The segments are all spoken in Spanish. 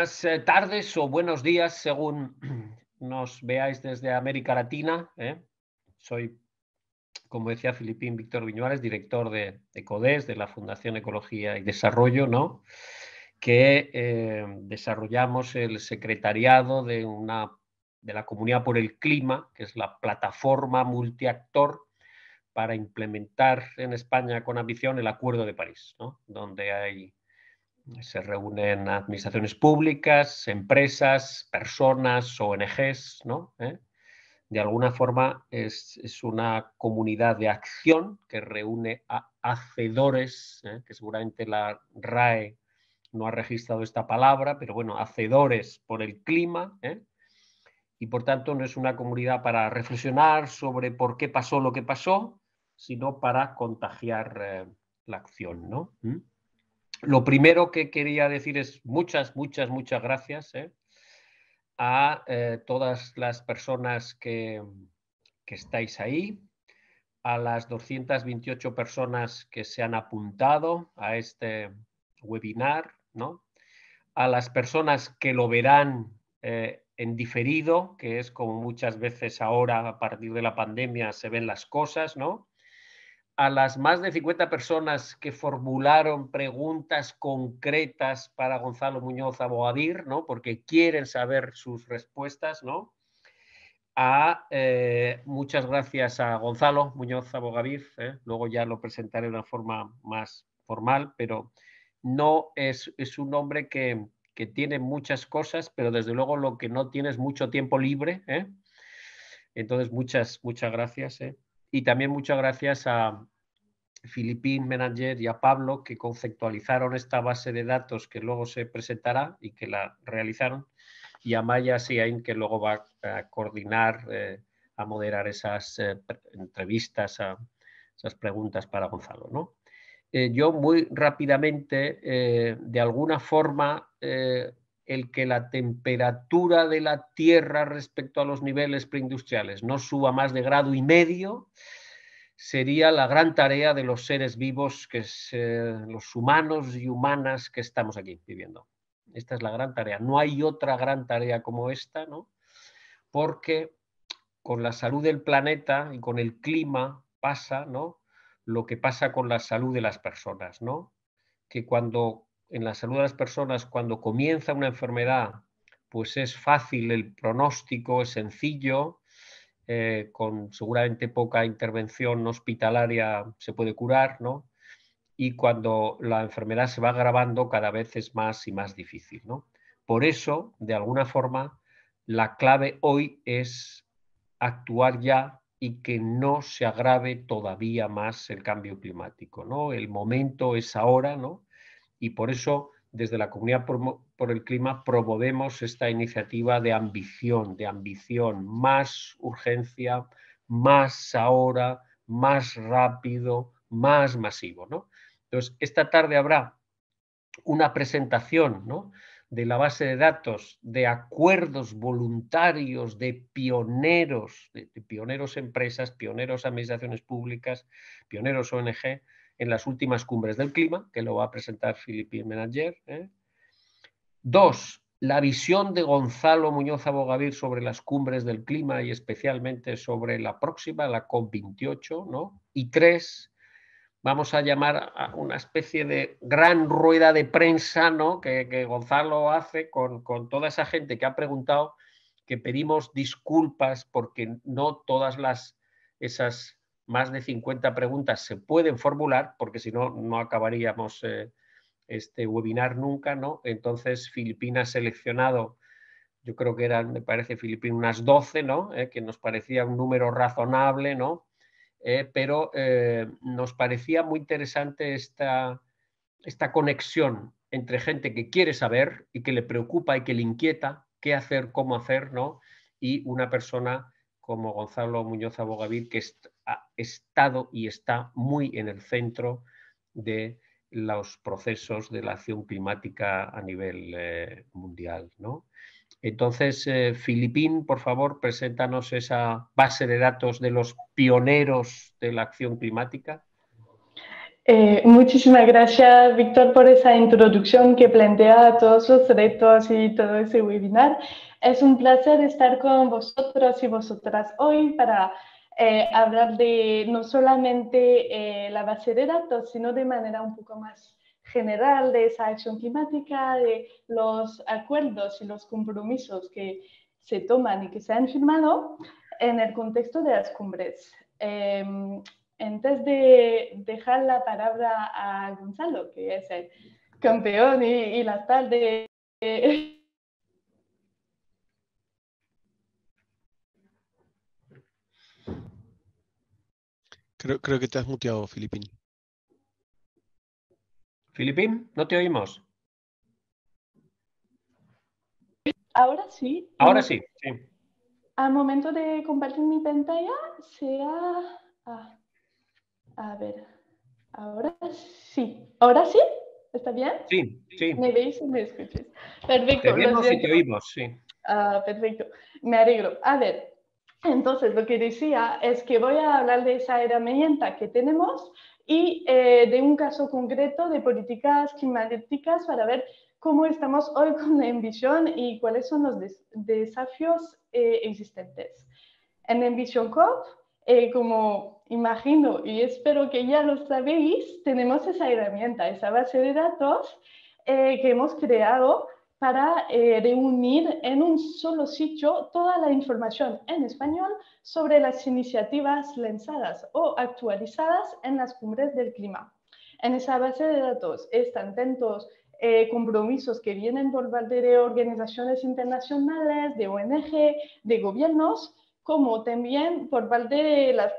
Buenas eh, tardes o buenos días según nos veáis desde América Latina. ¿eh? Soy, como decía Filipín Víctor Viñuales, director de ECODES, de la Fundación Ecología y Desarrollo, ¿no? que eh, desarrollamos el secretariado de, una, de la Comunidad por el Clima, que es la plataforma multiactor para implementar en España con ambición el Acuerdo de París, donde hay se reúnen administraciones públicas, empresas, personas, ONGs, ¿no? ¿Eh? De alguna forma es, una comunidad de acción que reúne a hacedores, ¿eh? que seguramente la RAE no ha registrado esta palabra, pero bueno, hacedores por el clima, ¿eh? y por tanto no es una comunidad para reflexionar sobre por qué pasó lo que pasó, sino para contagiar la acción, ¿no? ¿Mm? Lo primero que quería decir es muchas, muchas, muchas gracias ¿eh? a eh, todas las personas que, estáis ahí, a las 228 personas que se han apuntado a este webinar, a las personas que lo verán eh, en diferido, que es como muchas veces ahora a partir de la pandemia se ven las cosas, ¿no? a las más de 50 personas que formularon preguntas concretas para Gonzalo Muñoz Abogadir, ¿no? porque quieren saber sus respuestas, ¿no? A, eh, muchas gracias a Gonzalo Muñoz Abogadir, ¿eh? luego ya lo presentaré de una forma más formal, pero no es, es un hombre que, tiene muchas cosas, pero desde luego lo que no tiene es mucho tiempo libre. ¿eh? Entonces, muchas, muchas gracias. Y también muchas gracias a Filipín Menager y a Pablo que conceptualizaron esta base de datos que luego se presentará y que la realizaron. Y a Maya Siain que luego va a coordinar, eh, a moderar esas eh, entrevistas, a, esas preguntas para Gonzalo. ¿no? Eh, yo muy rápidamente, de alguna forma, el que la temperatura de la Tierra respecto a los niveles preindustriales no suba más de grado y medio, sería la gran tarea de los seres vivos, que eh, los humanos y humanas que estamos aquí viviendo. Esta es la gran tarea. No hay otra gran tarea como esta, ¿no? Porque con la salud del planeta y con el clima pasa, ¿no? Lo que pasa con la salud de las personas, ¿no? Que cuando en la salud de las personas cuando comienza una enfermedad, pues es fácil el pronóstico, es sencillo, eh, con seguramente poca intervención hospitalaria se puede curar, ¿no? Y cuando la enfermedad se va agravando cada vez es más y más difícil, ¿no? Por eso, de alguna forma, la clave hoy es actuar ya y que no se agrave todavía más el cambio climático, ¿no? El momento es ahora, ¿no? y por eso desde la Comunidad por, el Clima promovemos esta iniciativa de ambición, de ambición, más urgencia, más ahora, más rápido, más masivo. Entonces, esta tarde habrá una presentación de la base de datos de acuerdos voluntarios de pioneros, de pioneros empresas, pioneros administraciones públicas, pioneros ONG, en las últimas cumbres del clima, que lo va a presentar Philippine Menager. ¿eh? Dos, la visión de Gonzalo Muñoz Abogavir sobre las cumbres del clima y especialmente sobre la próxima, la COP28, ¿no? Y tres, vamos a llamar a una especie de gran rueda de prensa, ¿no? Que, Gonzalo hace con, con toda esa gente que ha preguntado que pedimos disculpas porque no todas las esas más de 50 preguntas se pueden formular, porque si no, no acabaríamos eh, este webinar nunca, ¿no? Entonces, Filipinas ha seleccionado, yo creo que eran, me parece, Filipinas unas 12, ¿no? Eh, que nos parecía un número razonable, ¿no? Eh, pero nos parecía muy interesante esta, esta conexión entre gente que quiere saber y que le preocupa y que le inquieta qué hacer, cómo hacer, ¿no? Y una persona como Gonzalo Muñoz Abogavir, que es ha estado y está muy en el centro de los procesos de la acción climática a nivel eh, mundial. Entonces, eh, Filipín, por favor, preséntanos esa base de datos de los pioneros de la acción climática. Eh, muchísimas gracias, Víctor, por esa introducción que plantea todos los retos y todo ese webinar. Es un placer estar con vosotros y vosotras hoy para eh, hablar de no solamente eh, la base de datos, sino de manera un poco más general de esa acción climática, de los acuerdos y los compromisos que se toman y que se han firmado en el contexto de las cumbres. Em, antes de dejar la palabra a Gonzalo, que es el campeón y, la tarde. de... Eh, Creo, que te has muteado, Filipín. Filipín, no te oímos. Ahora sí. Ahora sí, sí. Al momento de compartir mi pantalla, sea. Ah, a ver. Ahora sí. ¿Ahora sí? ¿Está bien? Sí, sí. ¿Me veis y me escuchas? Perfecto. Te oímos, sí. Ah, perfecto. Me alegro. A ver, entonces, lo que decía es que voy a hablar de esa herramienta que tenemos y eh, de un caso concreto de políticas climáticas para ver cómo estamos hoy con la y cuáles son los desafíos eh, existentes. En Envision COP, eh, como imagino y espero que ya lo sabéis, tenemos esa herramienta, esa base de datos que hemos creado para eh, reunir en un solo sitio toda la información en español sobre las iniciativas lanzadas o actualizadas en las cumbres del clima. En esa base de datos están tantos eh, compromisos que vienen por parte de organizaciones internacionales, de ONG, de gobiernos, como también por parte de las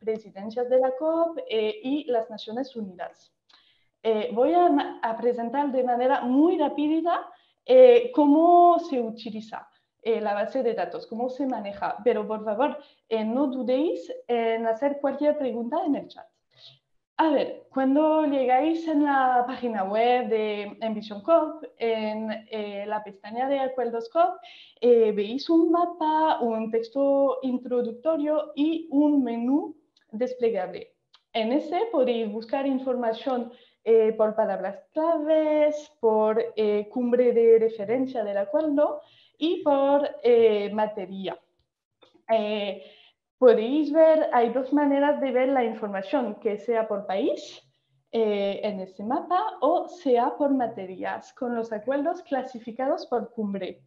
presidencias de la COP eh, y las Naciones Unidas. voy a, a, presentar de manera muy rápida eh, cómo se utiliza eh, la base de datos, cómo se maneja. Pero por favor, eh, no dudéis en hacer cualquier pregunta en el chat. A ver, cuando llegáis en la página web de Envision en la pestaña de Acuerdos veis un mapa, un texto introductorio y un menú desplegable. En ese podéis buscar información eh, por palabras claves, por eh, cumbre de referencia del acuerdo y por eh, materia. podéis ver, hay dos maneras de ver la información, que sea por país en este mapa o sea por materias, con los acuerdos clasificados por cumbre.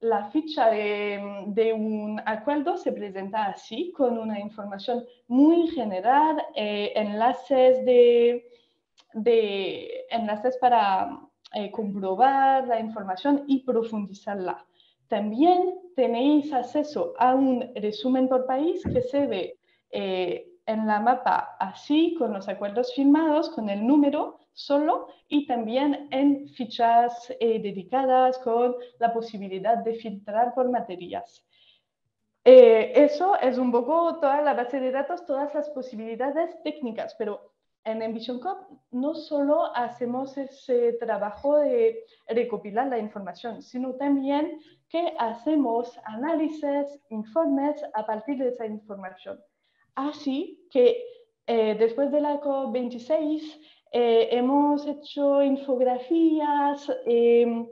La ficha de, un acuerdo se presenta así, con una información muy general, enlaces de de enlaces para eh, comprobar la información y profundizarla. También tenéis acceso a un resumen por país que se ve eh, en la mapa así, con los acuerdos firmados, con el número solo y también en fichas eh, dedicadas con la posibilidad de filtrar por materias. eso es un poco toda la base de datos, todas las posibilidades técnicas, pero en Ambition COP no solo hacemos ese trabajo de recopilar la información, sino también que hacemos análisis, informes a partir de esa información. Así que eh, después de la COP26 eh, hemos hecho infografías em,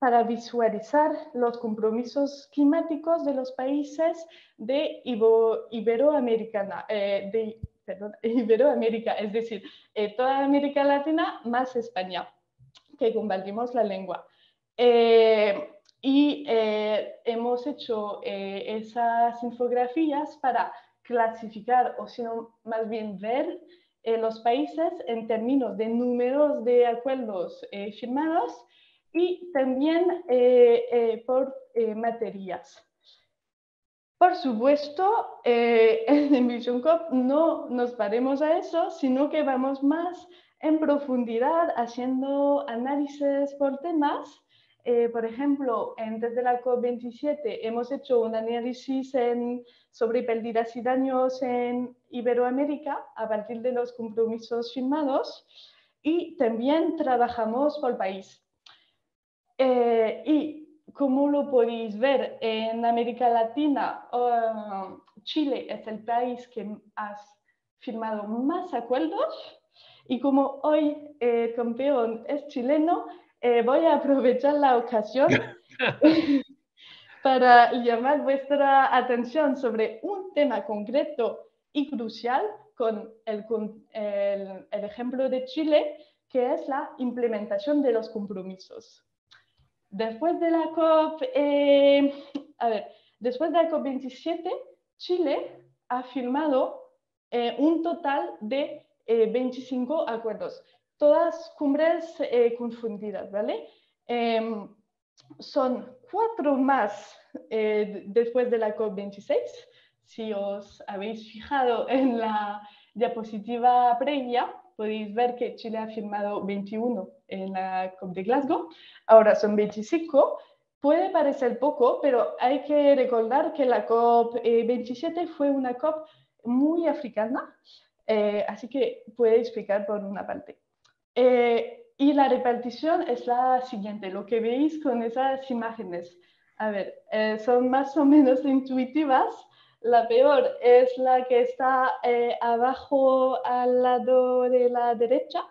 para visualizar los compromisos climáticos de los países de Iberoamérica. Iberoamericana, eh, perdón, Iberoamérica, es decir, eh, toda América Latina más España, que compartimos la lengua. Eh, y eh, hemos hecho esas infografías para clasificar, o sino más bien ver los países en términos de números de acuerdos firmados y también por materias. Por supuesto, eh, en Vision COP no nos paremos a eso, sino que vamos más en profundidad haciendo análisis por temas. Eh, por ejemplo, antes de la COP27 hemos hecho un análisis sobre pérdidas y daños en Iberoamérica a partir de los compromisos firmados y también trabajamos por país. Eh, como lo podéis ver en América Latina, um, Chile es el país que ha firmado más acuerdos y como hoy el eh, campeón es chileno, eh, voy a aprovechar la ocasión para llamar vuestra atención sobre un tema concreto y crucial con el ejemplo de Chile, que es la implementación de los compromisos. Después de la COP, eh, después de la COP 27, Chile ha firmado eh, un total de 25 eh, acuerdos, todas cumbres confundidas, ¿vale? Em, son cuatro más después de la COP26. Si os habéis fijado en la diapositiva previa, podéis ver que Chile ha firmado 21 en la COP de Glasgow, ahora son 25, puede parecer poco, pero hay que recordar que la COP27 eh, fue una COP muy africana, eh, así que puede explicar por una parte. Eh, y la repartición es la siguiente, lo que veis con esas imágenes. A ver, son más o menos intuitivas. La peor es la que está abajo al lado de la derecha,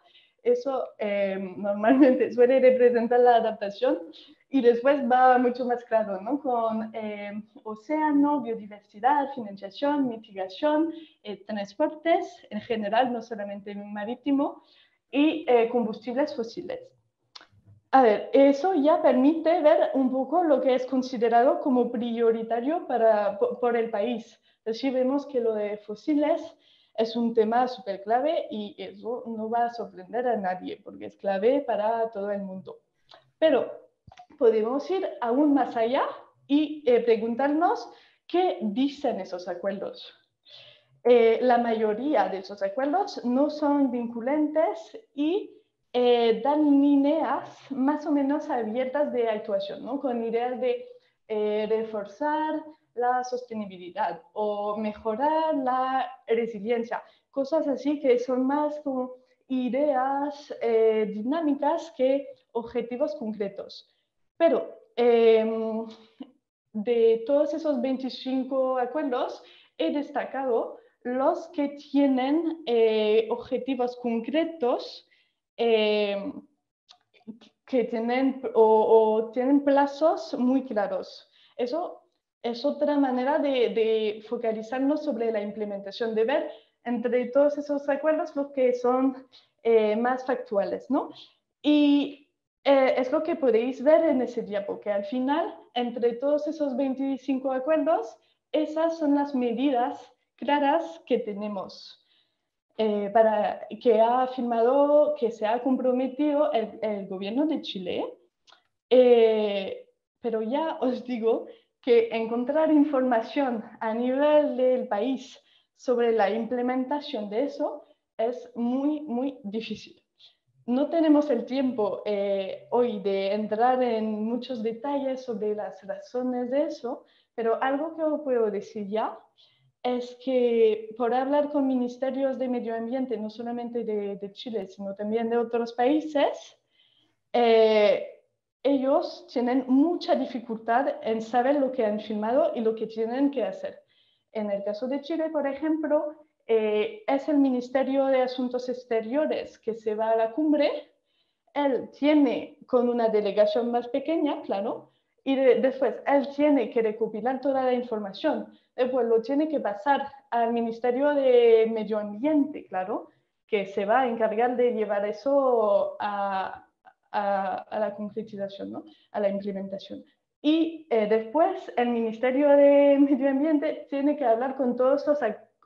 eso eh, normalmente suele representar la adaptación y después va mucho más claro, ¿no? Con eh, océano, biodiversidad, financiación, mitigación, eh, transportes en general, no solamente marítimo, y combustibles fósiles. A ver, eso ya permite ver un poco lo que es considerado como prioritario para, por el país. Así vemos que lo de fósiles es un tema súper clave y eso no va a sorprender a nadie porque es clave para todo el mundo. Pero podemos ir aún más allá y eh, preguntarnos qué dicen esos acuerdos. Eh, la mayoría de esos acuerdos no son vinculantes y eh, dan líneas más o menos abiertas de actuación, ¿no? con ideas de reforzar, la sostenibilidad o mejorar la resiliencia, cosas así que son más ideas eh, dinámicas que objetivos concretos. Pero em, de todos esos 25 acuerdos, he destacado los que tienen eh, objetivos concretos em, que tienen o, tienen plazos muy claros. Eso es otra manera de, focalizarnos sobre la implementación, de ver entre todos esos acuerdos los que son eh, más factuales, ¿no? Y eh, es lo que podéis ver en ese diapo, que al final, entre todos esos 25 acuerdos, esas son las medidas claras que tenemos eh, para que ha firmado, que se ha comprometido el, gobierno de Chile. pero ya os digo que encontrar información a nivel del país sobre la implementación de eso es muy, muy difícil. No tenemos el tiempo eh, hoy de entrar en muchos detalles sobre las razones de eso, pero algo que puedo decir ya es que por hablar con ministerios de medio ambiente, no solamente de, Chile, sino también de otros países, eh, ellos tienen mucha dificultad en saber lo que han filmado y lo que tienen que hacer. En el caso de Chile, por ejemplo, eh, es el Ministerio de Asuntos Exteriores que se va a la cumbre. Él tiene con una delegación más pequeña, claro, y después él tiene que recopilar toda la información. Después lo tiene que pasar al Ministerio de Medio Ambiente, claro, que se va a encargar de llevar eso a, a, la concretización, ¿no? a la implementación. Y eh, después el Ministerio de Medio Ambiente tiene que hablar con todos los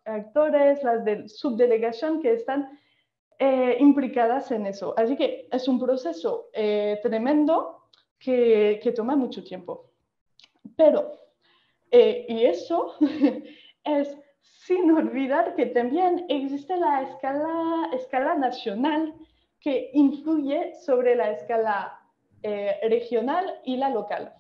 actores, las de subdelegación que están eh, implicadas en eso. Así que es un proceso eh, tremendo que, toma mucho tiempo. Pero, y eso es sin olvidar que también existe la escala nacional que influye sobre la escala eh, regional y la local.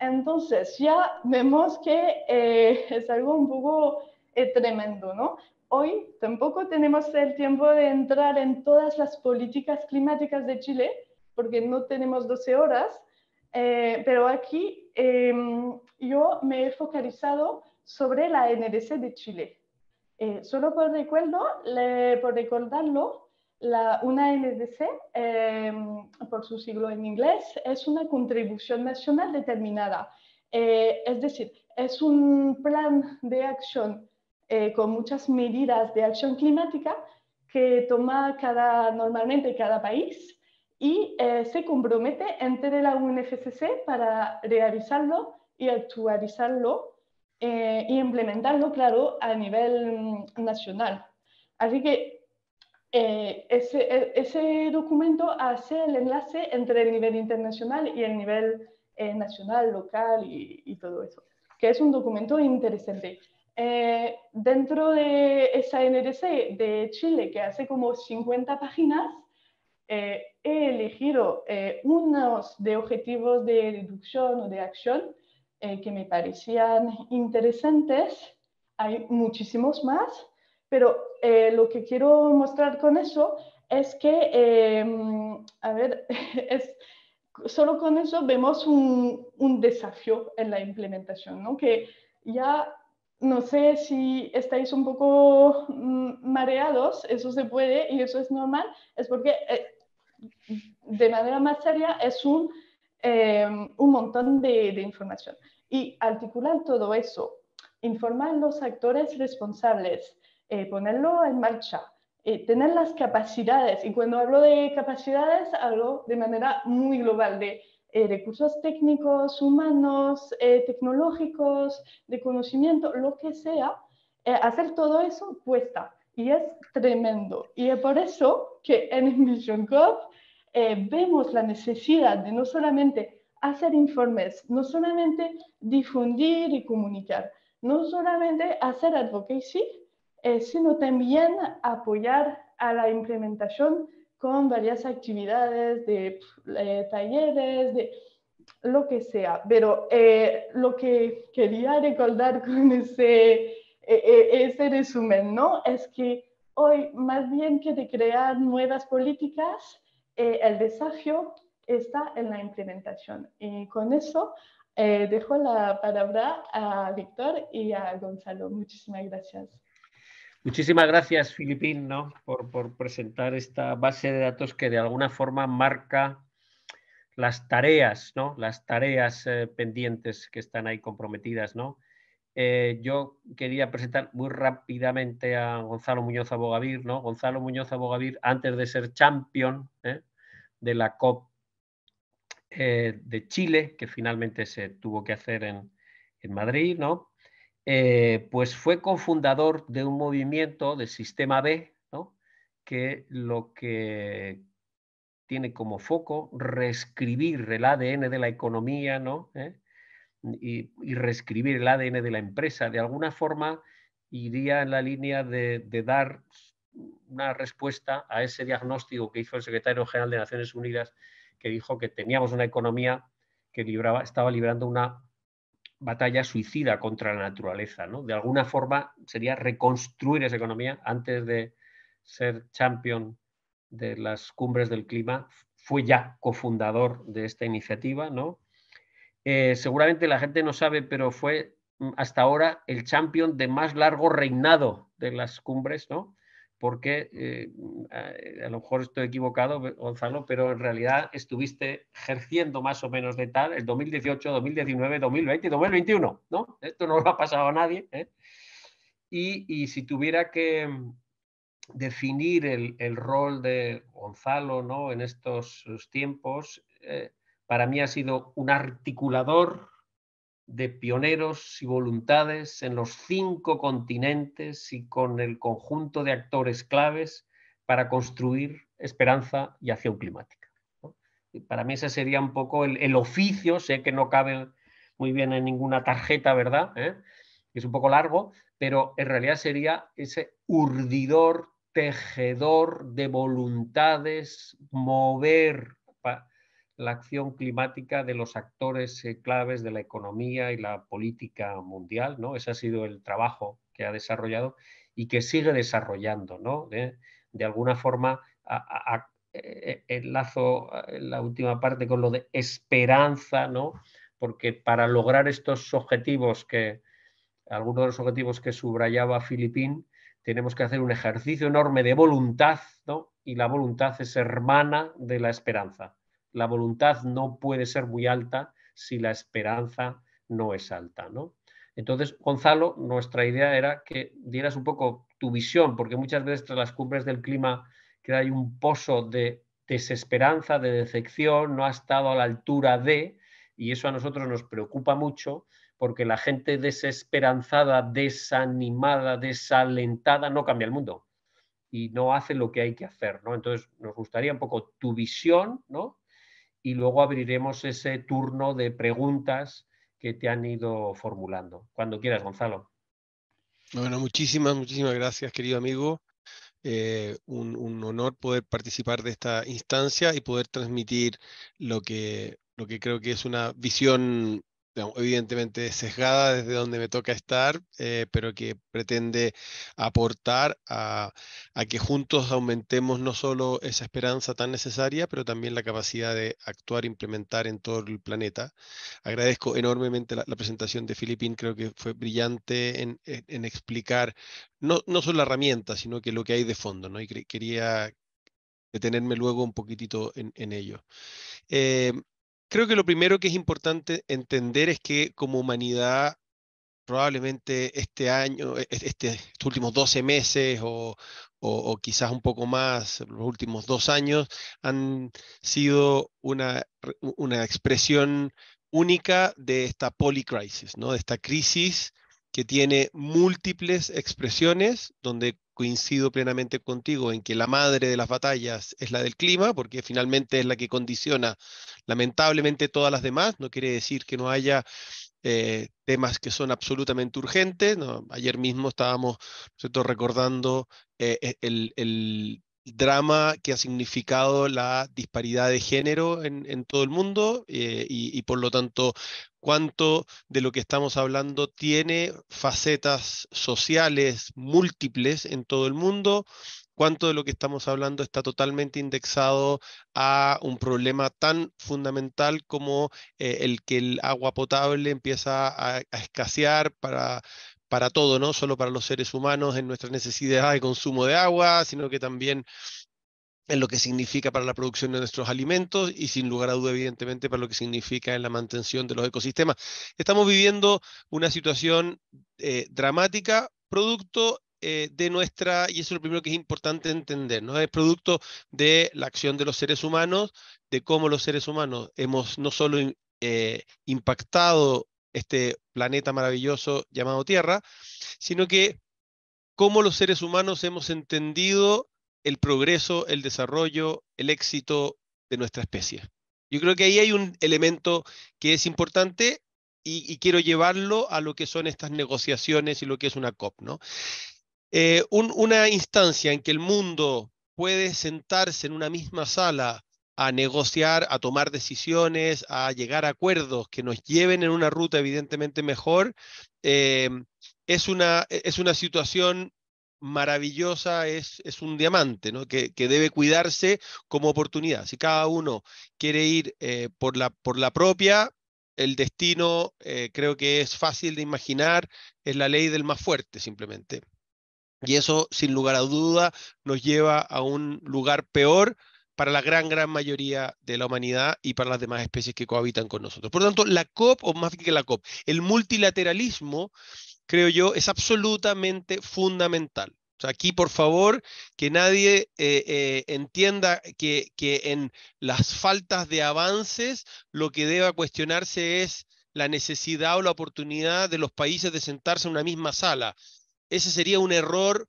Entonces, ya vemos que eh, es algo un poco eh, tremendo, ¿no? Hoy tampoco tenemos el tiempo de entrar en todas las políticas climáticas de Chile, porque no tenemos 12 horas, pero aquí em, yo me he focalizado sobre la NDC de Chile. solo por, recuerdo, por recordarlo, la, una NDC, em, por su siglo en inglés, es una contribución nacional determinada. Eh, es decir, es un plan de acción eh, con muchas medidas de acción climática que toma cada, normalmente cada país y eh, se compromete entre la UNFCC para realizarlo y actualizarlo y implementarlo, claro, a nivel mm, nacional. Así que eh, e, ese, documento hace el enlace entre el nivel internacional y el nivel eh, nacional, local y, todo eso, que es un documento interesante. Eh, dentro de esa NDC de Chile, que hace como 50 páginas, he elegido unos de objetivos de reducción o de acción que me parecían interesantes. Hay muchísimos más, pero eh, lo que quiero mostrar con eso es que, em, a ver, solo con eso vemos un, desafío en la implementación, ¿no? que ya no sé si estáis un poco mm, mareados, eso se puede y eso es normal, es porque eh, de manera más seria es un, em, un montón de, de, información. Y articular todo eso, informar a los actores responsables, eh, ponerlo en marcha, eh, tener las capacidades. Y cuando hablo de capacidades, hablo de manera muy global, de eh, recursos técnicos, humanos, tecnológicos, de conocimiento, lo que sea. hacer todo eso cuesta y es tremendo. Y es por eso que en Mission Corp vemos la necesidad de no solamente hacer informes, no solamente difundir y comunicar, no solamente hacer advocacy, eh, sino también apoyar a la implementación con varias actividades de eh, talleres, de lo que sea. Pero eh, lo que quería recordar con e, e, ese, resumen, ¿no? Es que hoy, más bien que de crear nuevas políticas, el desafío está en la implementación. Y con eso dejo la palabra a Víctor y a Gonzalo. Muchísimas gracias. Muchísimas gracias, Filipín, ¿no? por, presentar esta base de datos que de alguna forma marca las tareas, ¿no? las tareas eh, pendientes que están ahí comprometidas. ¿no? Eh, yo quería presentar muy rápidamente a Gonzalo Muñoz Abogavir. ¿no? Gonzalo Muñoz Abogavir, antes de ser champion ¿eh? de la COP de Chile, que finalmente se tuvo que hacer en, en Madrid, ¿no? Eh, pues fue cofundador de un movimiento del sistema B, que lo que tiene como foco reescribir el ADN de la economía ¿no? ¿Eh? y, reescribir el ADN de la empresa. De alguna forma iría en la línea de, dar una respuesta a ese diagnóstico que hizo el secretario general de Naciones Unidas, que dijo que teníamos una economía que estaba librando una batalla suicida contra la naturaleza. ¿no? De alguna forma sería reconstruir esa economía antes de ser champion de las cumbres del clima. Fue ya cofundador de esta iniciativa. ¿no? Eh, seguramente la gente no sabe, pero fue mm, hasta ahora el champion de más largo reinado de las cumbres, ¿no? porque eh, mm, eh, a lo mejor estoy equivocado, Gonzalo, pero en realidad estuviste ejerciendo más o menos de tal el 2018, 2019, 2020 2021, Esto no lo ha pasado a nadie. ¿eh? Y, si tuviera que mm, definir el, rol de Gonzalo en estos tiempos, para mí ha sido un articulador, de pioneros y voluntades en los cinco continentes y con el conjunto de actores claves para construir esperanza y acción climática. para mí ese sería un poco el, oficio, sé que no cabe muy bien en ninguna tarjeta, ¿verdad? ¿Eh? Es un poco largo, pero en realidad sería ese urdidor, tejedor de voluntades, mover la acción climática de los actores eh, claves de la economía y la política mundial, ¿no? Ese ha sido el trabajo que ha desarrollado y que sigue desarrollando, ¿no? De, alguna forma, eh, eh, enlazo la última parte con lo de esperanza, ¿no? Porque para lograr estos objetivos que, algunos de los objetivos que subrayaba Filipín, tenemos que hacer un ejercicio enorme de voluntad, Y la voluntad es hermana de la esperanza la voluntad no puede ser muy alta si la esperanza no es alta, ¿no? Entonces, Gonzalo, nuestra idea era que dieras un poco tu visión, porque muchas veces tras las cumbres del clima queda ahí un pozo de desesperanza, de decepción, no ha estado a la altura de, y eso a nosotros nos preocupa mucho, porque la gente desesperanzada, desanimada, desalentada, no cambia el mundo y no hace lo que hay que hacer, ¿no? Entonces, nos gustaría un poco tu visión, ¿no? y luego abriremos ese turno de preguntas que te han ido formulando. Cuando quieras, Gonzalo. Bueno, muchísimas, muchísimas gracias, querido amigo. Eh, un, honor poder participar de esta instancia y poder transmitir lo que, lo que creo que es una visión evidentemente sesgada desde donde me toca estar, eh, pero que pretende aportar a, que juntos aumentemos no solo esa esperanza tan necesaria, pero también la capacidad de actuar, e implementar en todo el planeta. Agradezco enormemente la, presentación de Filipín, creo que fue brillante en, explicar no, no, solo la herramienta, sino que lo que hay de fondo, ¿no? Y quería detenerme luego un poquitito en, ello. Eh, Creo que lo primero que es importante entender es que como humanidad, probablemente este año, e, e, este, estos últimos 12 meses o, quizás un poco más, los últimos dos años, han sido una, una expresión única de esta policrisis, ¿no? de esta crisis que tiene múltiples expresiones, donde coincido plenamente contigo en que la madre de las batallas es la del clima, porque finalmente es la que condiciona lamentablemente todas las demás. No quiere decir que no haya eh, temas que son absolutamente urgentes. ayer mismo estábamos recordando eh, e, el, drama que ha significado la disparidad de género en, todo el mundo eh, y, por lo tanto cuánto de lo que estamos hablando tiene facetas sociales múltiples en todo el mundo, cuánto de lo que estamos hablando está totalmente indexado a un problema tan fundamental como eh, el que el agua potable empieza a escasear para para todo, no solo para los seres humanos en nuestra necesidad de consumo de agua, sino que también en lo que significa para la producción de nuestros alimentos y sin lugar a duda, evidentemente, para lo que significa en la mantención de los ecosistemas. Estamos viviendo una situación eh, dramática, producto eh, de nuestra, y eso es lo primero que es importante entender, ¿no? Es producto de la acción de los seres humanos, de cómo los seres humanos hemos no solo eh, impactado este planeta maravilloso llamado Tierra, sino que cómo los seres humanos hemos entendido el progreso, el desarrollo, el éxito de nuestra especie. Yo creo que ahí hay un elemento que es importante y, quiero llevarlo a lo que son estas negociaciones y lo que es una COP. ¿no? Eh, una instancia en que el mundo puede sentarse en una misma sala a negociar, a tomar decisiones, a llegar a acuerdos que nos lleven en una ruta evidentemente mejor, em, es, una, e, es una situación maravillosa, es, es un diamante ¿no? que, debe cuidarse como oportunidad. Si cada uno quiere ir eh, por, la, por la propia, el destino eh, creo que es fácil de imaginar, es la ley del más fuerte simplemente. Y eso, sin lugar a duda, nos lleva a un lugar peor para la gran, gran mayoría de la humanidad y para las demás especies que cohabitan con nosotros. Por lo tanto, la COP, o más que la COP, el multilateralismo, creo yo, es absolutamente fundamental. aquí, por favor, que nadie eh, eh, entienda que, que en las faltas de avances lo que deba cuestionarse es la necesidad o la oportunidad de los países de sentarse en una misma sala. Ese sería un error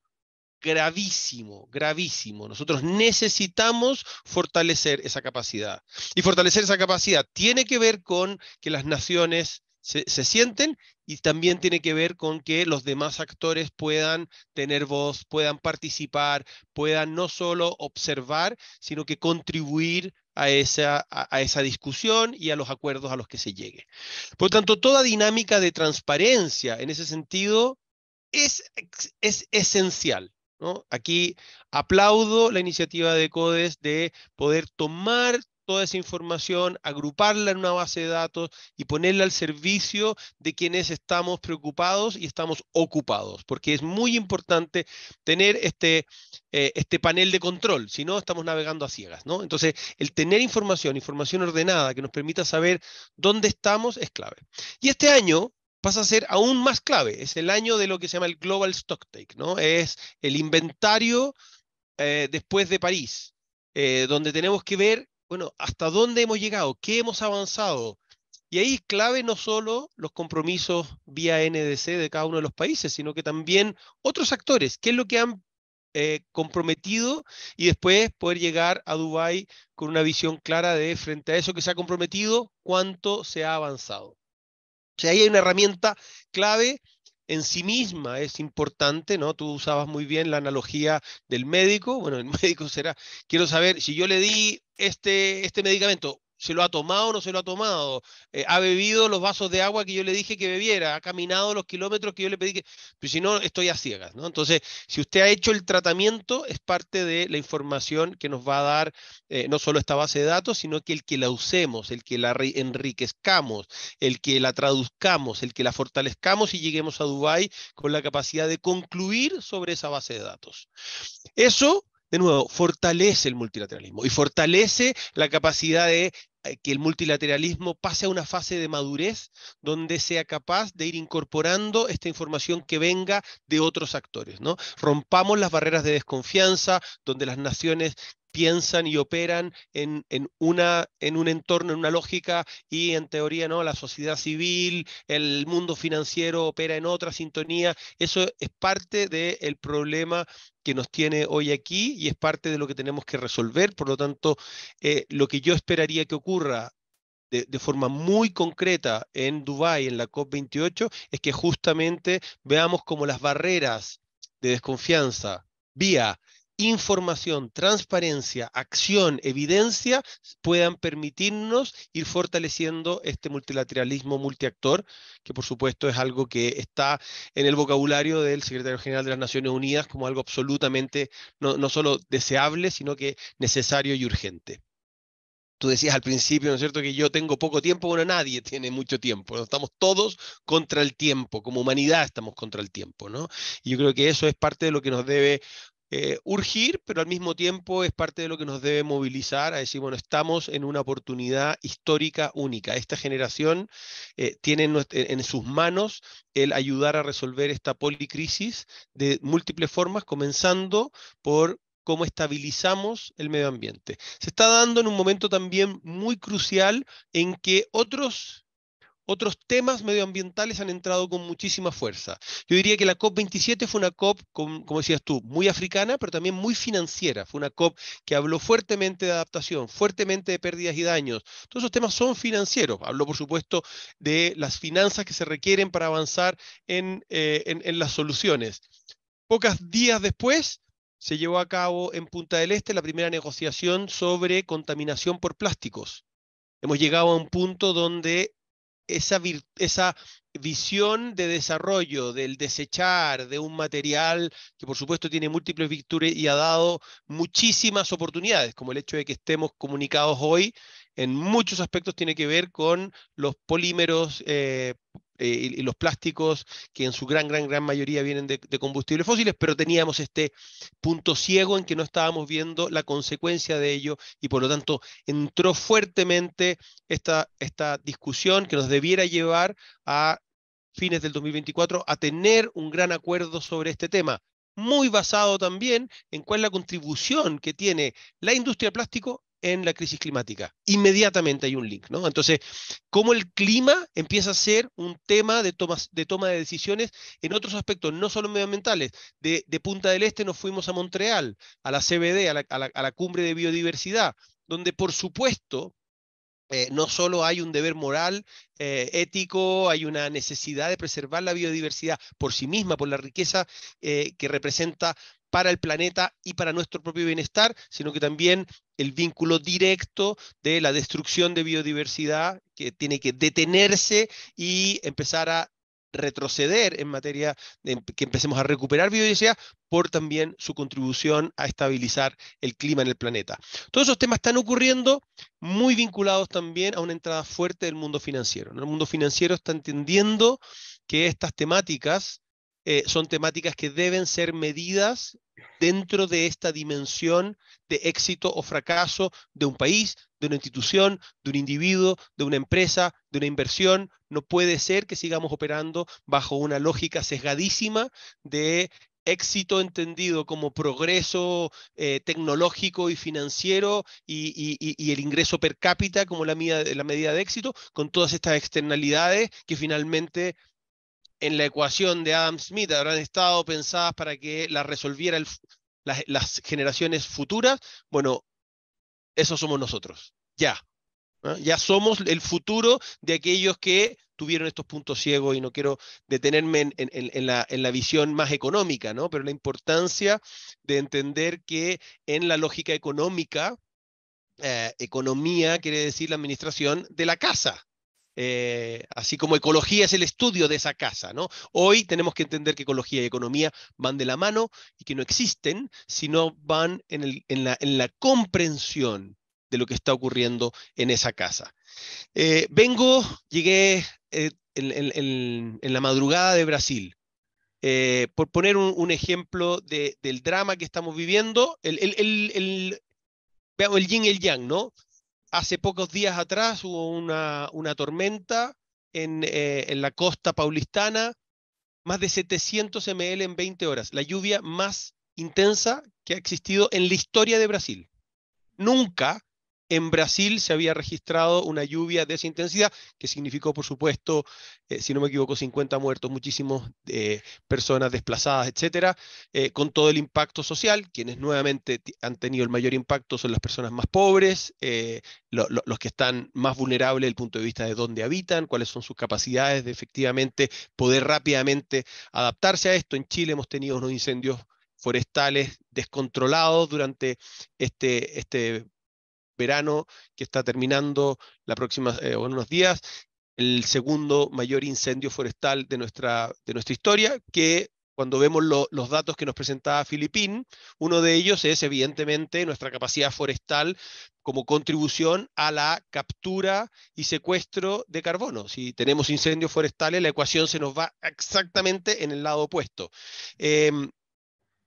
gravísimo, gravísimo. Nosotros necesitamos fortalecer esa capacidad. Y fortalecer esa capacidad tiene que ver con que las naciones se, sienten y también tiene que ver con que los demás actores puedan tener voz, puedan participar, puedan no solo observar, sino que contribuir a esa, a esa discusión y a los acuerdos a los que se llegue. Por tanto, toda dinámica de transparencia en ese sentido es, es esencial. Aquí aplaudo la iniciativa de CODES de poder tomar toda esa información, agruparla en una base de datos y ponerla al servicio de quienes estamos preocupados y estamos ocupados, porque es muy importante tener este, eh, este panel de control, si no estamos navegando a ciegas. Entonces, el tener información, información ordenada que nos permita saber dónde estamos es clave. Y este año, vas a ser aún más clave. Es el año de lo que se llama el Global Stocktake, ¿no? Es el inventario eh, después de París, eh, donde tenemos que ver, bueno, hasta dónde hemos llegado, qué hemos avanzado. Y ahí es clave no solo los compromisos vía NDC de cada uno de los países, sino que también otros actores, qué es lo que han eh, comprometido y después poder llegar a Dubái con una visión clara de frente a eso que se ha comprometido, cuánto se ha avanzado. O sea, ahí hay una herramienta clave en sí misma es importante, ¿no? Tú usabas muy bien la analogía del médico. Bueno, el médico será, quiero saber, si yo le di este, este medicamento, ¿Se lo ha tomado o no se lo ha tomado? Eh, ¿Ha bebido los vasos de agua que yo le dije que bebiera? ¿Ha caminado los kilómetros que yo le pedí que.? pues si no, estoy a ciegas, ¿no? Entonces, si usted ha hecho el tratamiento, es parte de la información que nos va a dar eh, no solo esta base de datos, sino que el que la usemos, el que la enriquezcamos, el que la traduzcamos, el que la fortalezcamos y lleguemos a Dubái con la capacidad de concluir sobre esa base de datos. Eso de nuevo, fortalece el multilateralismo y fortalece la capacidad de eh, que el multilateralismo pase a una fase de madurez donde sea capaz de ir incorporando esta información que venga de otros actores. ¿no? Rompamos las barreras de desconfianza, donde las naciones piensan y operan en, una, en un entorno, en una lógica y en teoría no, la sociedad civil, el mundo financiero opera en otra sintonía. Eso es parte del el problema que nos tiene hoy aquí y es parte de lo que tenemos que resolver. Por lo tanto, eh, lo que yo esperaría que ocurra de, de, forma muy concreta en Dubái, en la COP28, es que justamente veamos como las barreras de desconfianza vía información, transparencia, acción, evidencia puedan permitirnos ir fortaleciendo este multilateralismo multiactor, que por supuesto es algo que está en el vocabulario del secretario general de las Naciones Unidas como algo absolutamente no, solo deseable, sino que necesario y urgente tú decías al principio, ¿no es cierto?, que yo tengo poco tiempo, bueno, nadie tiene mucho tiempo, estamos todos contra el tiempo, como humanidad estamos contra el tiempo, ¿no? Y yo creo que eso es parte de lo que nos debe eh, urgir, pero al mismo tiempo es parte de lo que nos debe movilizar a decir, bueno, estamos en una oportunidad histórica única. Esta generación eh, tiene en, en, sus manos el ayudar a resolver esta policrisis de múltiples formas, comenzando por cómo estabilizamos el medio ambiente. Se está dando en un momento también muy crucial en que otros otros temas medioambientales han entrado con muchísima fuerza. Yo diría que la COP27 fue una COP, como decías tú, muy africana, pero también muy financiera. Fue una COP que habló fuertemente de adaptación, fuertemente de pérdidas y daños. Todos esos temas son financieros. Habló, por supuesto, de las finanzas que se requieren para avanzar en, eh, en las soluciones. Pocos días después, se llevó a cabo en Punta del Este la primera negociación sobre contaminación por plásticos. Hemos llegado a un punto donde esa, visión de desarrollo, del desechar de un material que por supuesto tiene múltiples virtudes y ha dado muchísimas oportunidades, como el hecho de que estemos comunicados hoy, en muchos aspectos tiene que ver con los polímeros eh, eh, y, los plásticos, que en su gran, gran, gran mayoría vienen de, combustibles fósiles, pero teníamos este punto ciego en que no estábamos viendo la consecuencia de ello y por lo tanto entró fuertemente esta, esta discusión que nos debiera llevar a fines del 2024 a tener un gran acuerdo sobre este tema muy basado también en cuál es la contribución que tiene la industria plástico en la crisis climática. Inmediatamente hay un link, ¿no? Entonces, cómo el clima empieza a ser un tema de, toma de decisiones en otros aspectos, no solo medioambientales. De, Punta del Este nos fuimos a Montreal, a la CBD, a la, cumbre de biodiversidad, donde por supuesto eh, no solo hay un deber moral, eh, ético, hay una necesidad de preservar la biodiversidad por sí misma, por la riqueza eh, que representa para el planeta y para nuestro propio bienestar, sino que también el vínculo directo de la destrucción de biodiversidad que tiene que detenerse y empezar a retroceder en materia de em, que empecemos a recuperar biodiversidad por también su contribución a estabilizar el clima en el planeta. Todos esos temas están ocurriendo muy vinculados también a una entrada fuerte del mundo financiero. El mundo financiero está entendiendo que estas temáticas eh, son temáticas que deben ser medidas dentro de esta dimensión de éxito o fracaso de un país, de una institución, de un individuo, de una empresa, de una inversión. No puede ser que sigamos operando bajo una lógica sesgadísima de éxito entendido como progreso eh, tecnológico y financiero y, el ingreso per cápita como la, mía, la medida de éxito, con todas estas externalidades que finalmente en la ecuación de Adam Smith habrán estado pensadas para que las resolviera las, generaciones futuras, bueno, eso somos nosotros, ya. Ya somos el futuro de aquellos que tuvieron estos puntos ciegos y no quiero detenerme en, la, en, la, visión más económica, ¿no? pero la importancia de entender que en la lógica económica, eh, economía quiere decir la administración de la casa, eh, así como ecología es el estudio de esa casa. ¿no? Hoy tenemos que entender que ecología y economía van de la mano y que no existen, sino van en, la, comprensión de lo que está ocurriendo en esa casa. Eh, vengo, llegué eh, en, la madrugada de Brasil. por poner un, ejemplo del drama que estamos viviendo, el, el, yin y el yang, ¿no? hace pocos días atrás hubo una, una tormenta en, eh, en, la costa paulistana, más de 700 ml en 20 horas, la lluvia más intensa que ha existido en la historia de Brasil. Nunca en Brasil se había registrado una lluvia de esa intensidad, que significó, por supuesto, eh, si no me equivoco, 50 muertos, muchísimas eh, personas desplazadas, etcétera, eh, con todo el impacto social. Quienes nuevamente han tenido el mayor impacto son las personas más pobres, los que están más vulnerables desde el punto de vista de dónde habitan, cuáles son sus capacidades de efectivamente poder rápidamente adaptarse a esto. En Chile hemos tenido unos incendios forestales descontrolados durante este, este verano que está terminando la próxima, eh, en unos días, el segundo mayor incendio forestal de nuestra, de nuestra historia, que cuando vemos los datos que nos presentaba Filipín, uno de ellos es evidentemente nuestra capacidad forestal como contribución a la captura y secuestro de carbono. Si tenemos incendios forestales, la ecuación se nos va exactamente en el lado opuesto. Em,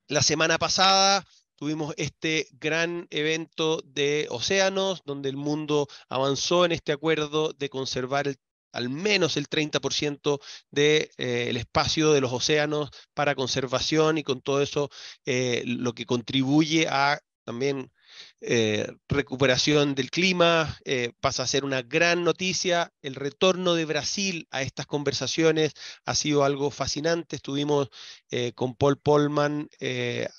la semana pasada tuvimos este gran evento de océanos, donde el mundo avanzó en este acuerdo de conservar al menos el 30% del de, eh, espacio de los océanos para conservación y con todo eso eh, lo que contribuye a también eh, recuperación del clima, eh, pasa a ser una gran noticia. El retorno de Brasil a estas conversaciones ha sido algo fascinante. Estuvimos eh, con Paul Polman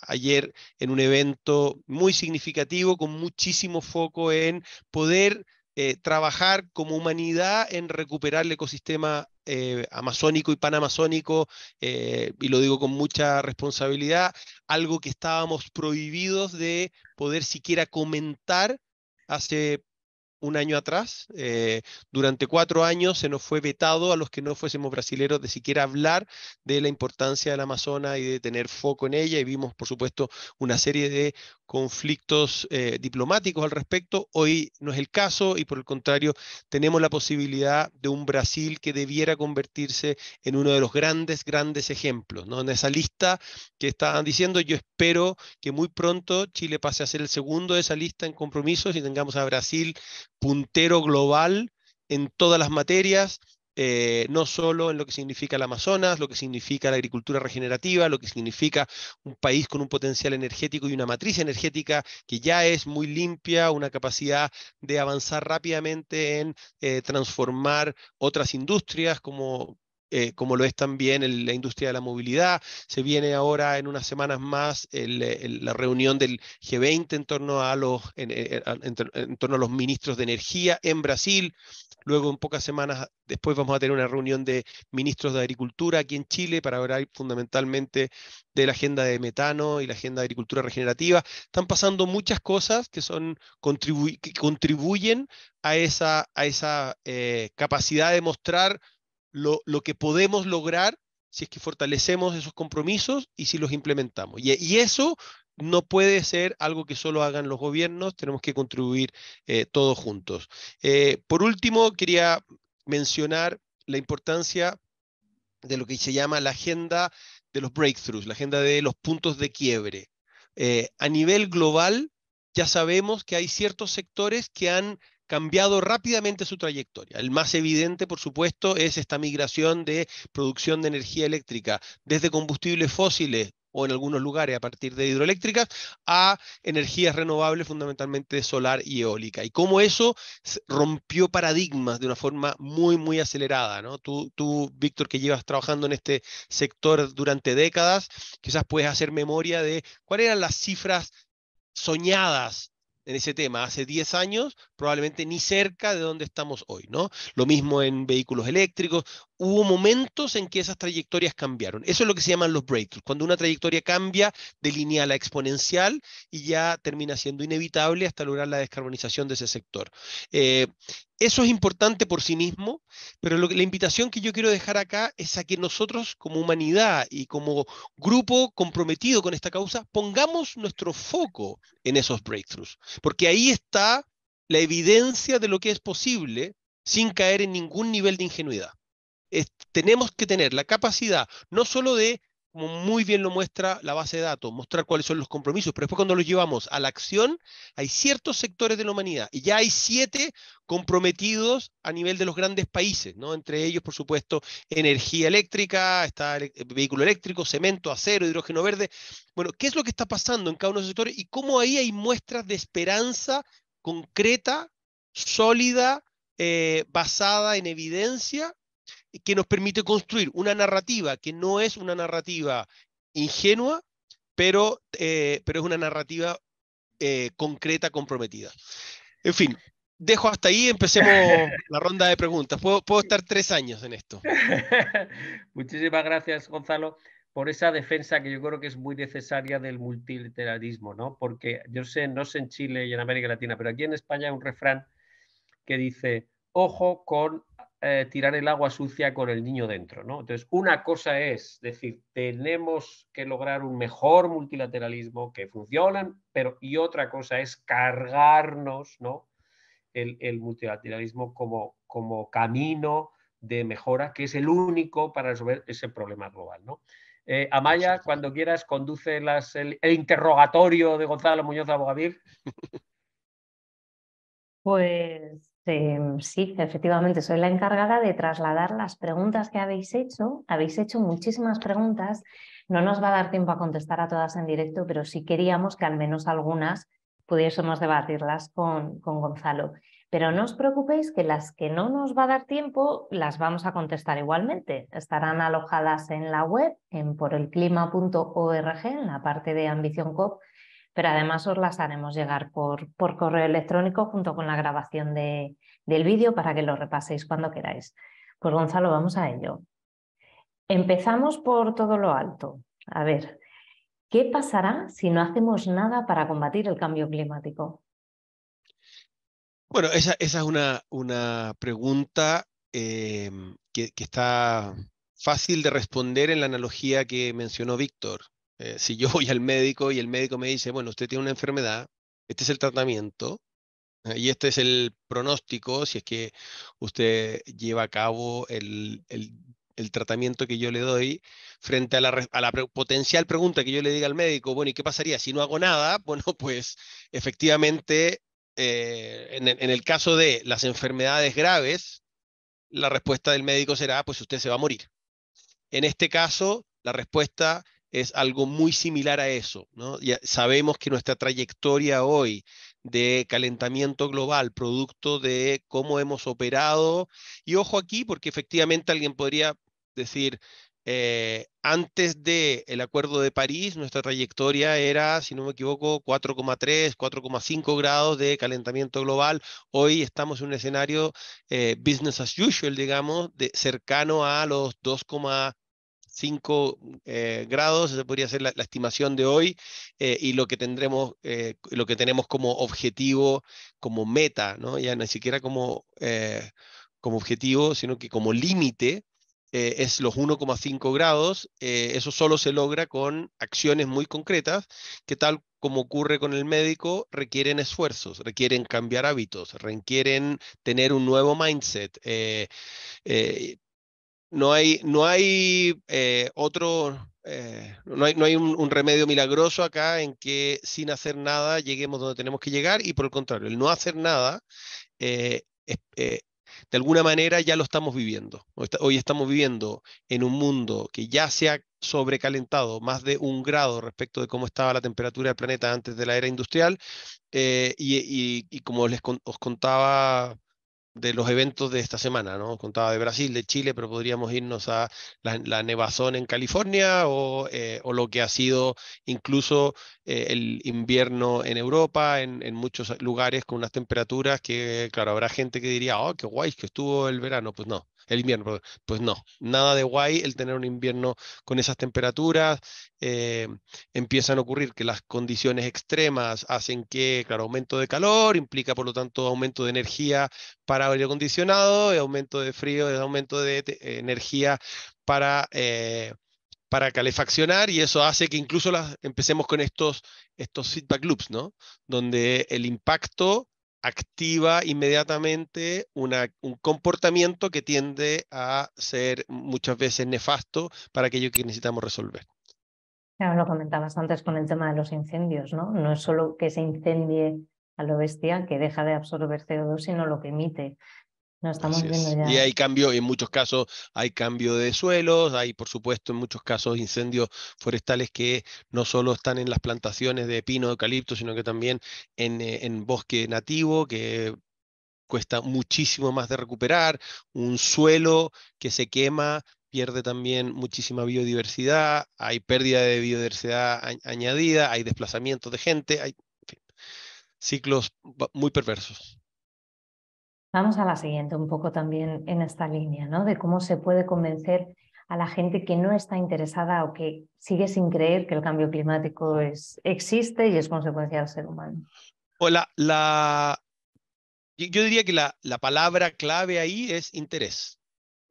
ayer en un evento muy significativo, con muchísimo foco en poder eh, trabajar como humanidad en recuperar el ecosistema eh, amazónico y panamazónico, eh, y lo digo con mucha responsabilidad, algo que estábamos prohibidos de poder siquiera comentar hace un año atrás. Eh, durante cuatro años se nos fue vetado a los que no fuésemos brasileros de siquiera hablar de la importancia del Amazonas y de tener foco en ella y vimos, por supuesto, una serie de conflictos eh, diplomáticos al respecto. Hoy no es el caso y por el contrario tenemos la posibilidad de un Brasil que debiera convertirse en uno de los grandes, grandes ejemplos. ¿no? En esa lista que estaban diciendo, yo espero que muy pronto Chile pase a ser el segundo de esa lista en compromisos y tengamos a Brasil puntero global en todas las materias, eh, no solo en lo que significa el Amazonas, lo que significa la agricultura regenerativa, lo que significa un país con un potencial energético y una matriz energética que ya es muy limpia, una capacidad de avanzar rápidamente en eh, transformar otras industrias como eh, como lo es también la industria de la movilidad. Se viene ahora en unas semanas más la reunión del G20 en torno a los, eh, en, torno a los ministros de energía en Brasil. Luego, en pocas semanas después, vamos a tener una reunión de ministros de agricultura aquí en Chile para hablar fundamentalmente de la agenda de metano y la agenda de agricultura regenerativa. Están pasando muchas cosas que, son, contribuyen a esa, a esa eh, capacidad de mostrar lo, que podemos lograr si es que fortalecemos esos compromisos y si los implementamos. Y, eso no puede ser algo que solo hagan los gobiernos, tenemos que contribuir eh, todos juntos. Eh, por último, quería mencionar la importancia de lo que se llama la agenda de los breakthroughs, la agenda de los puntos de quiebre. Eh, a nivel global, ya sabemos que hay ciertos sectores que han cambiado rápidamente su trayectoria. El más evidente, por supuesto, es esta migración de producción de energía eléctrica desde combustibles fósiles o en algunos lugares a partir de hidroeléctricas, a energías renovables, fundamentalmente solar y eólica. Y cómo eso rompió paradigmas de una forma muy, muy acelerada. Tú, tú, Víctor, que llevas trabajando en este sector durante décadas, quizás puedes hacer memoria de cuáles eran las cifras soñadas en ese tema hace 10 años, probablemente ni cerca de donde estamos hoy, ¿no? Lo mismo en vehículos eléctricos, hubo momentos en que esas trayectorias cambiaron. Eso es lo que se llaman los breakthroughs, cuando una trayectoria cambia de lineal a exponencial y ya termina siendo inevitable hasta lograr la descarbonización de ese sector. Eh, eso es importante por sí mismo, pero la invitación que yo quiero dejar acá es a que nosotros como humanidad y como grupo comprometido con esta causa pongamos nuestro foco en esos breakthroughs, porque ahí está la evidencia de lo que es posible sin caer en ningún nivel de ingenuidad tenemos que tener la capacidad no solo de, como muy bien lo muestra la base de datos, mostrar cuáles son los compromisos, pero después cuando los llevamos a la acción, hay ciertos sectores de la humanidad y ya hay siete comprometidos a nivel de los grandes países, ¿no? Entre ellos, por supuesto, energía eléctrica, está eh, vehículo eléctrico, cemento, acero, hidrógeno verde. Bueno, ¿qué es lo que está pasando en cada uno de los sectores y cómo ahí hay muestras de esperanza concreta, sólida, eh, basada en evidencia que nos permite construir una narrativa que no es una narrativa ingenua, pero, eh, pero es una narrativa eh, concreta, comprometida. En fin, dejo hasta ahí, empecemos la ronda de preguntas. Puedo, puedo estar tres años en esto. Muchísimas gracias, Gonzalo, por esa defensa que yo creo que es muy necesaria del multilateralismo, ¿no? Porque yo sé, no sé en Chile y en América Latina, pero aquí en España hay un refrán que dice, ojo con eh, tirar el agua sucia con el niño dentro. ¿no? Entonces, una cosa es decir, tenemos que lograr un mejor multilateralismo que funcionan, pero y otra cosa es cargarnos ¿no? el, multilateralismo como, camino de mejora, que es el único para resolver ese problema global. ¿no? Eh, Amaya, cuando quieras, conduce el, interrogatorio de Gonzalo Muñoz Abogadir. Pues eh, sí, efectivamente, soy la encargada de trasladar las preguntas que habéis hecho. Habéis hecho muchísimas preguntas. No nos va a dar tiempo a contestar a todas en directo, pero sí queríamos que al menos algunas pudiésemos debatirlas con, con Gonzalo. Pero no os preocupéis que las que no nos va a dar tiempo las vamos a contestar igualmente. Estarán alojadas en la web, en porelclima.org, en la parte de Ambición COP pero además os las haremos llegar por, correo electrónico junto con la grabación del vídeo para que lo repaséis cuando queráis. Pues Gonzalo, vamos a ello. Empezamos por todo lo alto. A ver, ¿qué pasará si no hacemos nada para combatir el cambio climático? Bueno, esa, es una, pregunta eh, que, que está fácil de responder en la analogía que mencionó Víctor. Eh, si yo voy al médico y el médico me dice, bueno, usted tiene una enfermedad, este es el tratamiento eh, y este es el pronóstico, si es que usted lleva a cabo el, tratamiento que yo le doy, frente a la, potencial pregunta que yo le diga al médico, bueno, ¿y qué pasaría si no hago nada? Bueno, pues efectivamente, eh, en el caso de las enfermedades graves, la respuesta del médico será, pues usted se va a morir. En este caso, la respuesta es algo muy similar a eso. ¿no? sabemos que nuestra trayectoria hoy de calentamiento global, producto de cómo hemos operado, y ojo aquí, porque efectivamente alguien podría decir, eh, antes del el Acuerdo de París, nuestra trayectoria era, si no me equivoco, 4,3, 4,5 grados de calentamiento global. Hoy estamos en un escenario eh, business as usual, digamos, de, cercano a los 2, 5 eh, grados, esa podría ser la, estimación de hoy, eh, y lo que tendremos, eh, lo que tenemos como objetivo, como meta, ¿no? Ya ni siquiera como, como objetivo, sino que como límite. es los 1,5 grados, eso solo se logra con acciones muy concretas, que tal como ocurre con el médico, requieren esfuerzos, requieren cambiar hábitos, requieren tener un nuevo mindset, no hay, no hay eh, otro, eh, no hay, un, remedio milagroso acá en que sin hacer nada lleguemos donde tenemos que llegar y por el contrario, el no hacer nada, eh, de alguna manera ya lo estamos viviendo. Hoy estamos viviendo en un mundo que ya se ha sobrecalentado más de un grado respecto de cómo estaba la temperatura del planeta antes de la era industrial y, como les os contaba de los eventos de esta semana, ¿no? Contaba de Brasil, de Chile, pero podríamos irnos a la, la nevazón en California o, eh, lo que ha sido incluso eh, el invierno en Europa, en, en, muchos lugares con unas temperaturas que, claro, habrá gente que diría, oh, qué guay, que estuvo el verano. Pues no, el invierno, pues no, nada de guay el tener un invierno con esas temperaturas, eh, empiezan a ocurrir que las condiciones extremas hacen que, claro, aumento de calor, implica por lo tanto aumento de energía para aire acondicionado, eh, aumento de frío, eh, aumento de energía para... para calefaccionar y eso hace que incluso las, empecemos con estos, estos feedback loops, ¿no? Donde el impacto activa inmediatamente un comportamiento que tiende a ser muchas veces nefasto para aquello que necesitamos resolver. lo comentabas antes con el tema de los incendios, ¿no? No es solo que se incendie a lo bestia, que deja de absorber CO2, sino lo que emite. Y hay cambio, en muchos casos hay cambio de suelos, hay por supuesto en muchos casos incendios forestales que no solo están en las plantaciones de pino, eucalipto, sino que también eh, en, bosque nativo, que cuesta muchísimo más de recuperar, un suelo que se quema pierde también muchísima biodiversidad, hay pérdida de biodiversidad añadida, hay desplazamiento de gente, hay ciclos muy perversos. Vamos a la siguiente, un poco también en esta línea, ¿no? De cómo se puede convencer a la gente que no está interesada o que sigue sin creer que el cambio climático existe y es consecuencia del ser humano. Pues la, yo diría que la, la, palabra clave ahí es interés.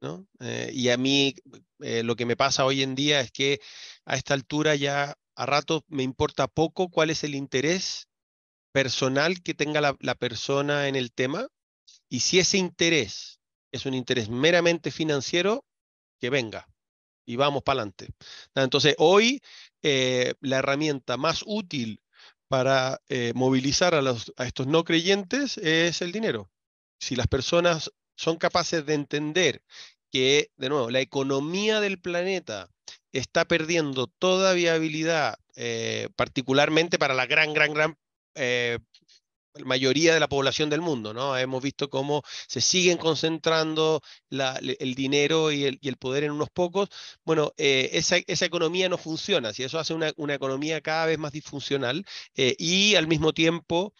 ¿no? Eh, y a mí eh, lo que me pasa hoy en día es que a esta altura ya a rato me importa poco cuál es el interés personal que tenga la, la persona en el tema, y si ese interés es un interés meramente financiero, que venga y vamos para adelante. Entonces, hoy eh, la herramienta más útil para eh, movilizar a, estos no creyentes es el dinero. Si las personas son capaces de entender que, de nuevo, la economía del planeta está perdiendo toda viabilidad, eh, particularmente para la gran, gran, gran la mayoría de la población del mundo, ¿no? Hemos visto cómo se siguen concentrando el dinero y el, poder en unos pocos. Bueno, eh, esa, economía no funciona, si eso hace una, economía cada vez más disfuncional eh, y al mismo tiempo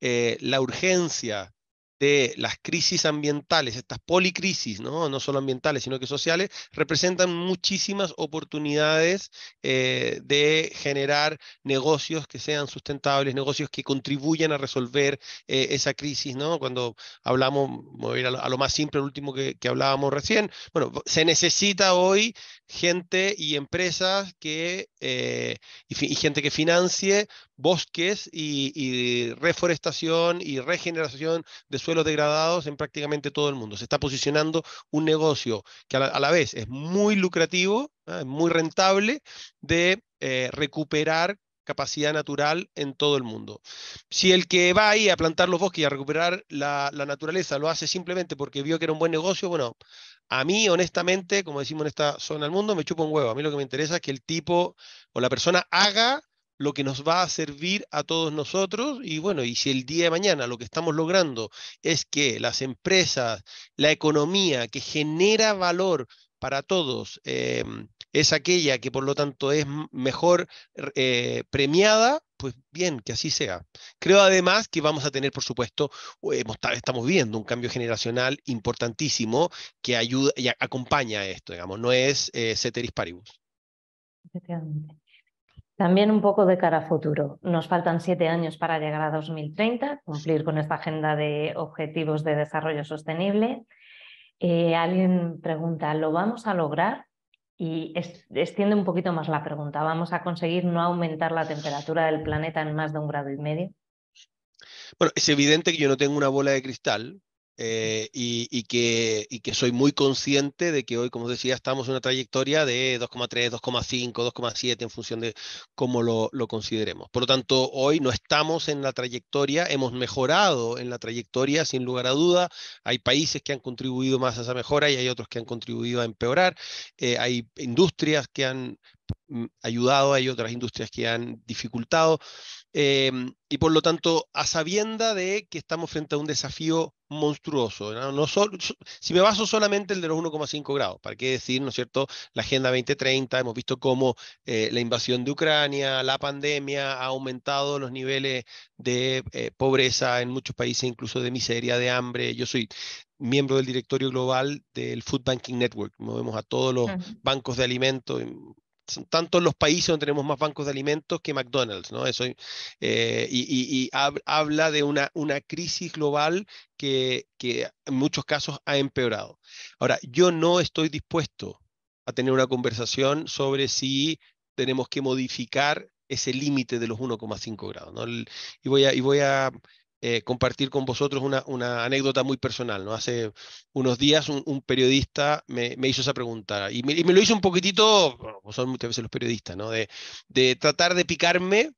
eh, la urgencia de las crisis ambientales, estas policrisis, ¿no? no solo ambientales, sino que sociales, representan muchísimas oportunidades eh, de generar negocios que sean sustentables, negocios que contribuyan a resolver eh, esa crisis. ¿no? Cuando hablamos, a lo, más simple, el último que, hablábamos recién, bueno, se necesita hoy gente y empresas que, eh, y, gente que financie bosques y, y reforestación y regeneración de su suelos degradados en prácticamente todo el mundo. Se está posicionando un negocio que a la, vez es muy lucrativo, ¿ah? es muy rentable, de eh, recuperar capacidad natural en todo el mundo. Si el que va ahí a plantar los bosques y a recuperar la, la, naturaleza lo hace simplemente porque vio que era un buen negocio, bueno, a mí honestamente, como decimos en esta zona del mundo, me chupa un huevo. A mí lo que me interesa es que el tipo o la persona haga lo que nos va a servir a todos nosotros y bueno, y si el día de mañana lo que estamos logrando es que las empresas, la economía que genera valor para todos eh, es aquella que por lo tanto es mejor eh, premiada, pues bien, que así sea. Creo además que vamos a tener, por supuesto, estamos viendo un cambio generacional importantísimo que ayuda y acompaña esto, digamos, no es eh, ceteris paribus. También un poco de cara a futuro. Nos faltan siete años para llegar a 2030, cumplir con esta agenda de objetivos de desarrollo sostenible. Eh, alguien pregunta, ¿lo vamos a lograr? Y extiende un poquito más la pregunta. ¿Vamos a conseguir no aumentar la temperatura del planeta en más de un grado y medio? Bueno, es evidente que yo no tengo una bola de cristal eh, y, que, soy muy consciente de que hoy, como decía, estamos en una trayectoria de 2,3, 2,5, 2,7 en función de cómo lo, consideremos. Por lo tanto, hoy no estamos en la trayectoria, hemos mejorado en la trayectoria sin lugar a duda. Hay países que han contribuido más a esa mejora y hay otros que han contribuido a empeorar. Eh, hay industrias que han Mm, ayudado, hay otras industrias que han dificultado, eh, y por lo tanto, a sabienda de que estamos frente a un desafío monstruoso, ¿no? solo, si me baso solamente el de los 1,5 grados, ¿para qué decir, no es cierto?, la Agenda 2030, hemos visto cómo eh, la invasión de Ucrania, la pandemia ha aumentado los niveles de eh, pobreza en muchos países, incluso de miseria, de hambre. Yo soy miembro del directorio global del Food Banking Network. Movemos a todos los bancos de alimentos, tanto tantos los países donde tenemos más bancos de alimentos que McDonald's, ¿no? Eso, eh, y, habla de una, crisis global que, en muchos casos ha empeorado. Ahora, yo no estoy dispuesto a tener una conversación sobre si tenemos que modificar ese límite de los 1,5 grados. ¿no? y voy y voy a eh, compartir con vosotros una, anécdota muy personal. ¿no? Hace unos días un, periodista me, hizo esa pregunta y me, lo hizo un poquitito, son muchas veces los periodistas, ¿no? de, tratar de picarme, es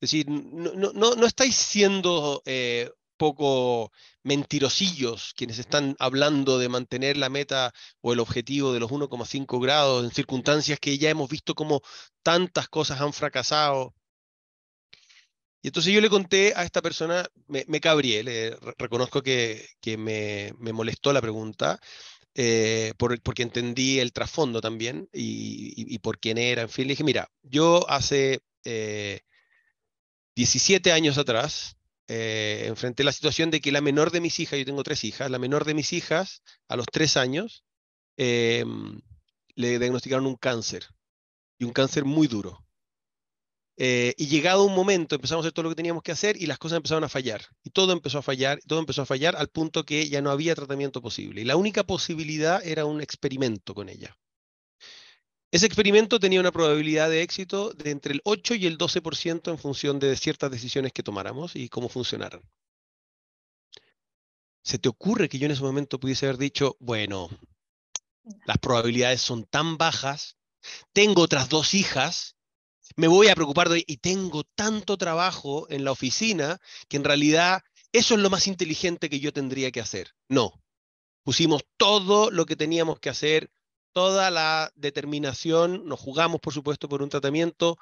decir, no, no, no, estáis siendo eh, poco mentirosillos quienes están hablando de mantener la meta o el objetivo de los 1,5 grados en circunstancias que ya hemos visto como tantas cosas han fracasado y entonces yo le conté a esta persona, me, cabrié, le reconozco que, me, molestó la pregunta, eh, porque entendí el trasfondo también y, por quién era, en fin, le dije, mira, yo hace 17 eh, años atrás eh, enfrenté la situación de que la menor de mis hijas, yo tengo tres hijas, la menor de mis hijas, a los tres años, em, le diagnosticaron un cáncer, y un cáncer muy duro. Eh, y llegado un momento empezamos a hacer todo lo que teníamos que hacer y las cosas empezaron a fallar. Y todo empezó a fallar, todo empezó a fallar al punto que ya no había tratamiento posible. Y la única posibilidad era un experimento con ella. Ese experimento tenía una probabilidad de éxito de entre el 8 y el 12% en función de ciertas decisiones que tomáramos y cómo funcionaran. ¿Se te ocurre que yo en ese momento pudiese haber dicho, bueno, las probabilidades son tan bajas, tengo otras dos hijas, me voy a preocupar de, y tengo tanto trabajo en la oficina que en realidad eso es lo más inteligente que yo tendría que hacer. No, pusimos todo lo que teníamos que hacer, toda la determinación, nos jugamos por supuesto por un tratamiento,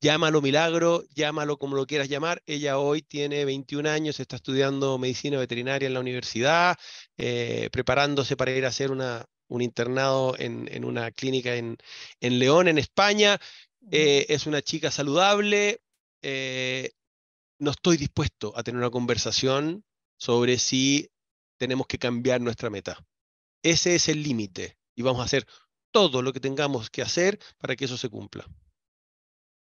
llámalo milagro, llámalo como lo quieras llamar. Ella hoy tiene 21 años, está estudiando medicina veterinaria en la universidad, eh, preparándose para ir a hacer un internado en, una clínica en, León, en España. Eh, es una chica saludable, eh, no estoy dispuesto a tener una conversación sobre si tenemos que cambiar nuestra meta. Ese es el límite y vamos a hacer todo lo que tengamos que hacer para que eso se cumpla.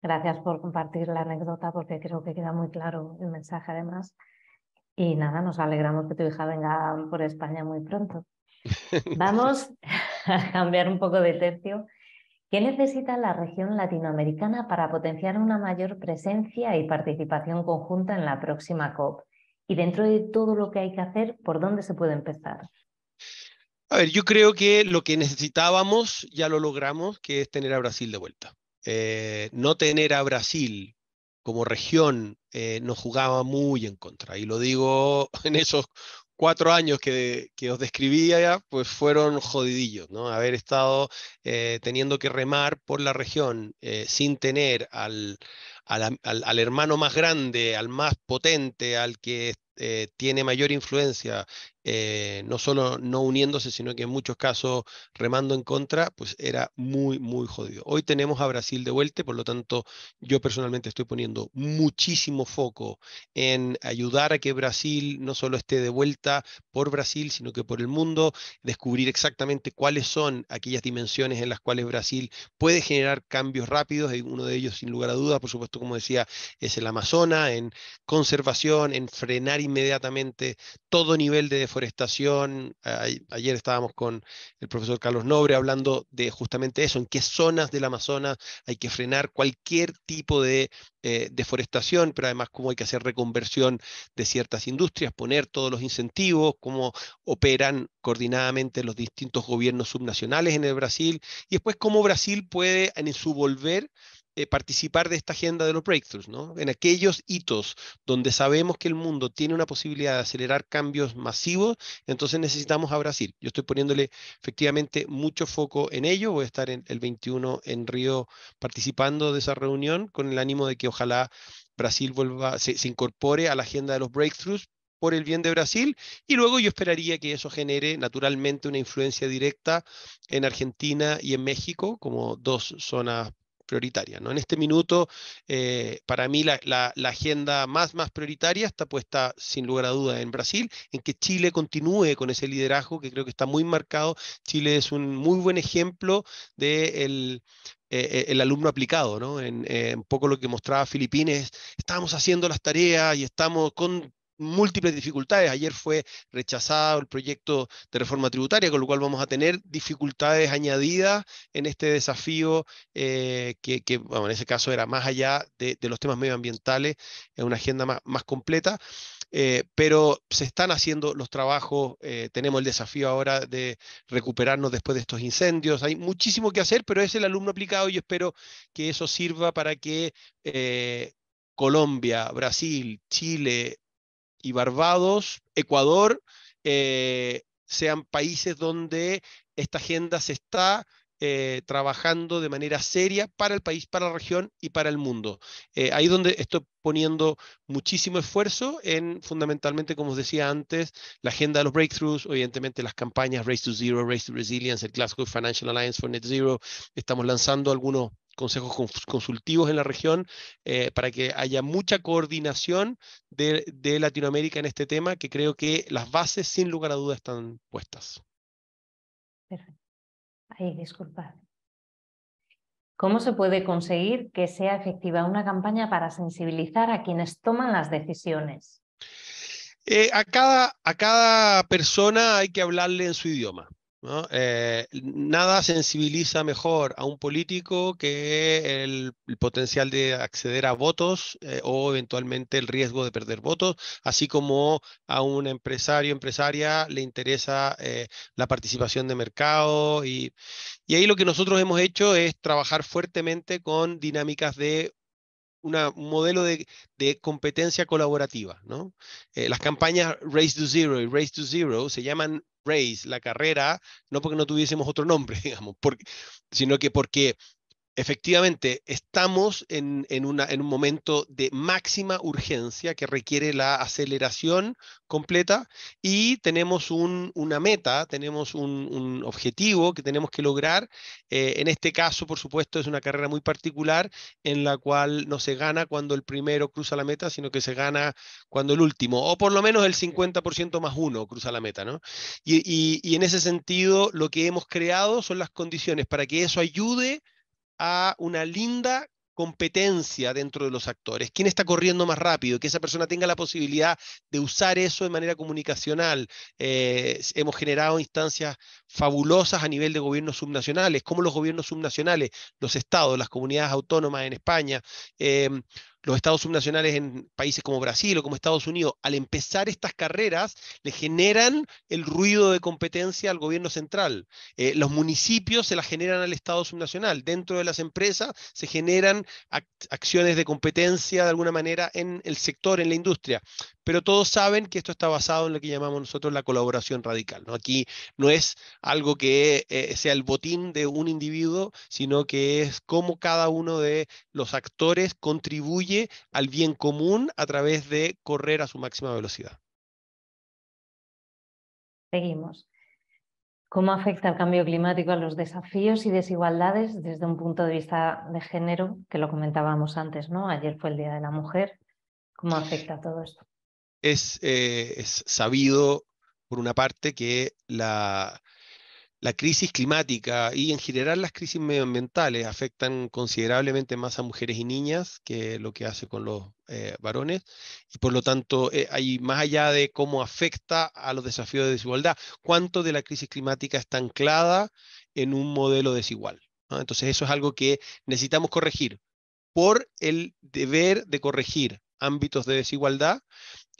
Gracias por compartir la anécdota porque creo que queda muy claro el mensaje además. Y nada, nos alegramos que tu hija venga por España muy pronto. Vamos a cambiar un poco de tercio ¿Qué necesita la región latinoamericana para potenciar una mayor presencia y participación conjunta en la próxima COP? Y dentro de todo lo que hay que hacer, ¿por dónde se puede empezar? A ver, yo creo que lo que necesitábamos ya lo logramos, que es tener a Brasil de vuelta. Eh, no tener a Brasil como región eh, nos jugaba muy en contra. Y lo digo en esos cuatro años que, os describía, pues fueron jodidillos, ¿no? Haber estado eh, teniendo que remar por la región eh, sin tener al, al, al, hermano más grande, al más potente, al que eh, tiene mayor influencia eh, no solo no uniéndose, sino que en muchos casos remando en contra, pues era muy, muy jodido. Hoy tenemos a Brasil de vuelta, por lo tanto yo personalmente estoy poniendo muchísimo foco en ayudar a que Brasil no solo esté de vuelta por Brasil, sino que por el mundo, descubrir exactamente cuáles son aquellas dimensiones en las cuales Brasil puede generar cambios rápidos, y uno de ellos sin lugar a dudas, por supuesto, como decía, es el Amazonas, en conservación, en frenar inmediatamente todo nivel de deforestación deforestación. Ayer estábamos con el profesor Carlos Nobre hablando de justamente eso, en qué zonas del Amazonas hay que frenar cualquier tipo de eh, deforestación, pero además cómo hay que hacer reconversión de ciertas industrias, poner todos los incentivos, cómo operan coordinadamente los distintos gobiernos subnacionales en el Brasil y después cómo Brasil puede en su volver eh, participar de esta agenda de los breakthroughs, ¿no? En aquellos hitos donde sabemos que el mundo tiene una posibilidad de acelerar cambios masivos, entonces necesitamos a Brasil. Yo estoy poniéndole efectivamente mucho foco en ello. Voy a estar en, el 21 en Río participando de esa reunión con el ánimo de que ojalá Brasil vuelva, se, se incorpore a la agenda de los breakthroughs por el bien de Brasil y luego yo esperaría que eso genere naturalmente una influencia directa en Argentina y en México como dos zonas prioritaria. ¿no? En este minuto, eh, para mí, la, agenda más, más prioritaria está puesta, sin lugar a duda, en Brasil, en que Chile continúe con ese liderazgo que creo que está muy marcado. Chile es un muy buen ejemplo del... De eh, el alumno aplicado, ¿no? En, un poco lo que mostraba Filipinas, estábamos haciendo las tareas y estamos con múltiples dificultades. Ayer fue rechazado el proyecto de reforma tributaria, con lo cual vamos a tener dificultades añadidas en este desafío eh, que, en ese caso era más allá de, los temas medioambientales, en una agenda más, completa. Eh, pero se están haciendo los trabajos, eh, tenemos el desafío ahora de recuperarnos después de estos incendios, hay muchísimo que hacer, pero es el alumno aplicado y espero que eso sirva para que Colombia, Brasil, Chile, y Barbados, Ecuador, eh, sean países donde esta agenda se está eh, trabajando de manera seria para el país, para la región y para el mundo. Ahí eh, ahí donde estoy poniendo muchísimo esfuerzo en fundamentalmente, como os decía antes, la agenda de los breakthroughs, evidentemente las campañas Race to Zero, Race to Resilience, el Glasgow Financial Alliance for Net Zero. Estamos lanzando algunos consejos consultivos en la región eh, para que haya mucha coordinación de, Latinoamérica en este tema, que creo que las bases, sin lugar a dudas, están puestas. Perfecto. Ahí, disculpad. ¿Cómo se puede conseguir que sea efectiva una campaña para sensibilizar a quienes toman las decisiones? Eh, a, cada, a cada persona hay que hablarle en su idioma. Eh, nada sensibiliza mejor a un político que el, potencial de acceder a votos eh, o eventualmente el riesgo de perder votos, así como a un empresario, empresaria le interesa eh, la participación de mercado. Y, y ahí lo que nosotros hemos hecho es trabajar fuertemente con dinámicas de un modelo de, competencia colaborativa. ¿no? Eh, las campañas Race to Zero y Race to Zero se llaman Race, la carrera, no porque no tuviésemos otro nombre, digamos, sino que porque Efectivamente, estamos en, en, un momento de máxima urgencia que requiere la aceleración completa y tenemos un, una meta, tenemos un, objetivo que tenemos que lograr. Eh, en este caso, por supuesto, es una carrera muy particular en la cual no se gana cuando el primero cruza la meta, sino que se gana cuando el último, o por lo menos el 50% más uno cruza la meta. y en ese sentido, lo que hemos creado son las condiciones para que eso ayude a una linda competencia dentro de los actores, quién está corriendo más rápido, que esa persona tenga la posibilidad de usar eso de manera comunicacional. Eh, hemos generado instancias fabulosas a nivel de gobiernos subnacionales, como los gobiernos subnacionales, los estados, las comunidades autónomas en España. Em, los estados subnacionales en países como Brasil o como Estados Unidos, al empezar estas carreras, le generan el ruido de competencia al gobierno central. Eh, los municipios se la generan al estado subnacional. Dentro de las empresas se generan acciones de competencia de alguna manera en el sector, en la industria. Pero todos saben que esto está basado en lo que llamamos nosotros la colaboración radical. Aquí no es algo que eh, sea el botín de un individuo, sino que es cómo cada uno de los actores contribuye al bien común a través de correr a su máxima velocidad. Seguimos. ¿Cómo afecta el cambio climático a los desafíos y desigualdades desde un punto de vista de género, que lo comentábamos antes, ¿no? Ayer fue el Día de la Mujer. ¿Cómo afecta todo esto? es eh, sabido, por una parte, que la, la crisis climática y en general las crisis medioambientales afectan considerablemente más a mujeres y niñas que lo que hace con los eh, varones y por lo tanto eh, hay más allá de cómo afecta a los desafíos de desigualdad, cuánto de la crisis climática está anclada en un modelo desigual. Entonces eso es algo que necesitamos corregir por el deber de corregir ámbitos de desigualdad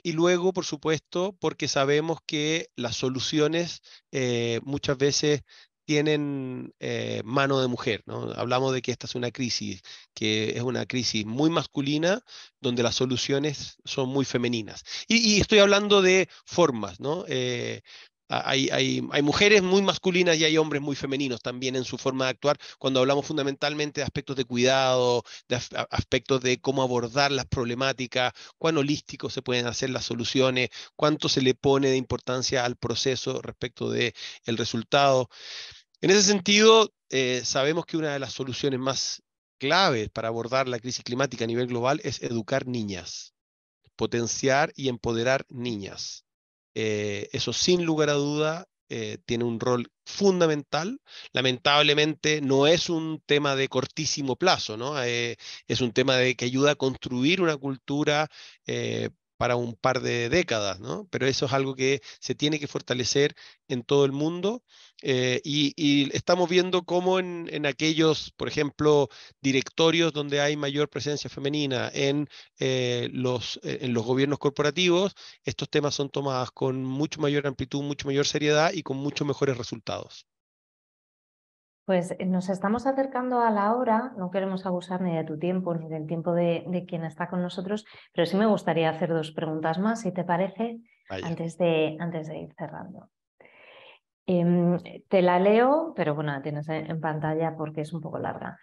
y luego, por supuesto, porque sabemos que las soluciones eh, muchas veces tienen eh, mano de mujer. ¿no? Hablamos de que esta es una crisis, que es una crisis muy masculina, donde las soluciones son muy femeninas. Y, estoy hablando de formas, ¿no? Eh, Ah, hay, mujeres muy masculinas y hay hombres muy femeninos también en su forma de actuar cuando hablamos fundamentalmente de aspectos de cuidado, de aspectos de cómo abordar las problemáticas, cuán holísticos se pueden hacer las soluciones, cuánto se le pone de importancia al proceso respecto del el resultado. En ese sentido, eh, sabemos que una de las soluciones más claves para abordar la crisis climática a nivel global es educar niñas, potenciar y empoderar niñas. Eh, eso sin lugar a duda eh, tiene un rol fundamental. Lamentablemente no es un tema de cortísimo plazo, ¿no? Eh, es un tema de que ayuda a construir una cultura para un par de décadas, ¿no? Pero eso es algo que se tiene que fortalecer en todo el mundo eh, y, estamos viendo cómo en, aquellos, por ejemplo, directorios donde hay mayor presencia femenina en, eh, los, eh, en los gobiernos corporativos, estos temas son tomados con mucho mayor amplitud, mucho mayor seriedad y con muchos mejores resultados. Pues eh, nos estamos acercando a la hora, no queremos abusar ni de tu tiempo ni del tiempo de, quien está con nosotros, pero sí me gustaría hacer dos preguntas más, si te parece, antes de, ir cerrando. Em, te la leo, pero bueno, la tienes en pantalla porque es un poco larga.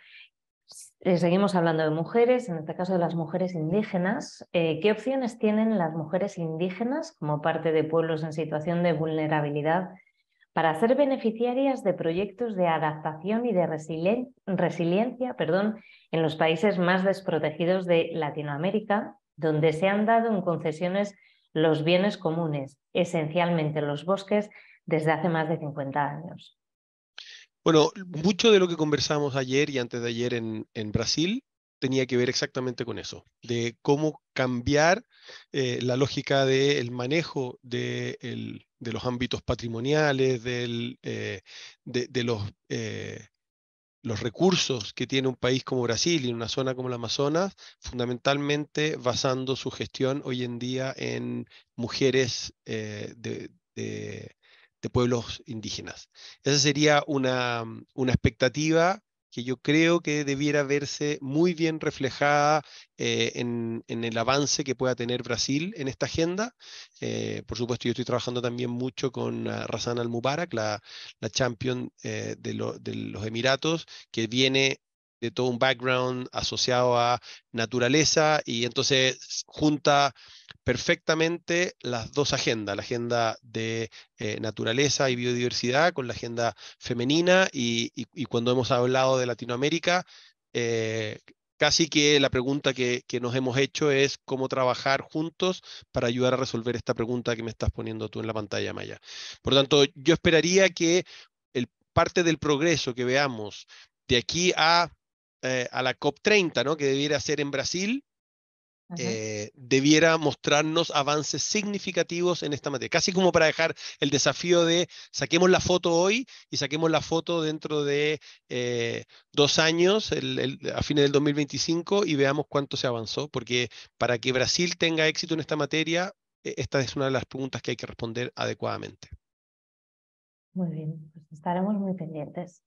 Eh, seguimos hablando de mujeres, en este caso de las mujeres indígenas. Eh, ¿Qué opciones tienen las mujeres indígenas como parte de pueblos en situación de vulnerabilidad para ser beneficiarias de proyectos de adaptación y de resiliencia perdón, en los países más desprotegidos de Latinoamérica, donde se han dado en concesiones los bienes comunes, esencialmente los bosques, desde hace más de 50 años. Bueno, mucho de lo que conversamos ayer y antes de ayer en Brasil tenía que ver exactamente con eso, de cómo cambiar eh, la lógica del manejo de, los ámbitos patrimoniales, del, eh, de, los, eh, los recursos que tiene un país como Brasil y una zona como la Amazonas, fundamentalmente basando su gestión hoy en día en mujeres de pueblos indígenas. Esa sería una, una expectativa que yo creo que debiera verse muy bien reflejada eh, en, en, el avance que pueda tener Brasil en esta agenda. Eh, por supuesto, yo estoy trabajando también mucho con ah, Razan Al-Mubarak, la, la champion eh, de, de los Emiratos, que viene de todo un background asociado a naturaleza y entonces junta perfectamente las dos agendas, la agenda de eh, naturaleza y biodiversidad con la agenda femenina y, cuando hemos hablado de Latinoamérica, eh, casi que la pregunta que, nos hemos hecho es cómo trabajar juntos para ayudar a resolver esta pregunta que me estás poniendo tú en la pantalla, Maya. Por tanto, yo esperaría que el, parte del progreso que veamos de aquí a, eh, a la COP30, ¿no? que debiera ser en Brasil, eh, debiera mostrarnos avances significativos en esta materia, casi como para dejar el desafío de saquemos la foto hoy y saquemos la foto dentro de eh, dos años, a fines del 2025, y veamos cuánto se avanzó, porque para que Brasil tenga éxito en esta materia, e, esta es una de las preguntas que hay que responder adecuadamente. Muy bien, pues estaremos muy pendientes.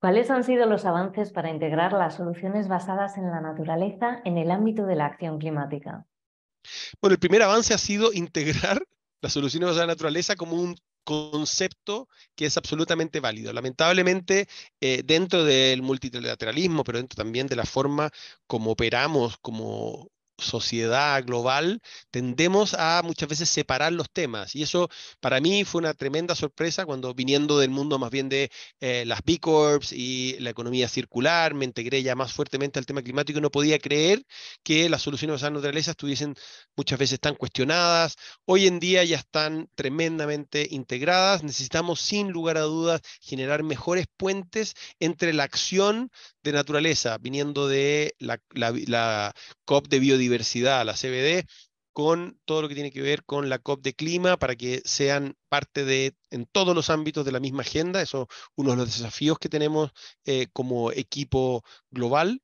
¿Cuáles han sido los avances para integrar las soluciones basadas en la naturaleza en el ámbito de la acción climática? Bueno, el primer avance ha sido integrar las soluciones basadas en la naturaleza como un concepto que es absolutamente válido. Lamentablemente, eh, dentro del multilateralismo, pero dentro también de la forma como operamos como sociedad global, tendemos a muchas veces separar los temas. Y eso para mí fue una tremenda sorpresa cuando viniendo del mundo más bien de eh, las B Corps y la economía circular, me integré ya más fuertemente al tema climático y no podía creer que las soluciones a la naturaleza estuviesen muchas veces tan cuestionadas. Hoy en día ya están tremendamente integradas. Necesitamos sin lugar a dudas generar mejores puentes entre la acción de naturaleza, viniendo de la, COP de biodiversidad, la CBD, con todo lo que tiene que ver con la COP de clima para que sean parte de en todos los ámbitos de la misma agenda. Eso es uno de los desafíos que tenemos eh, como equipo global.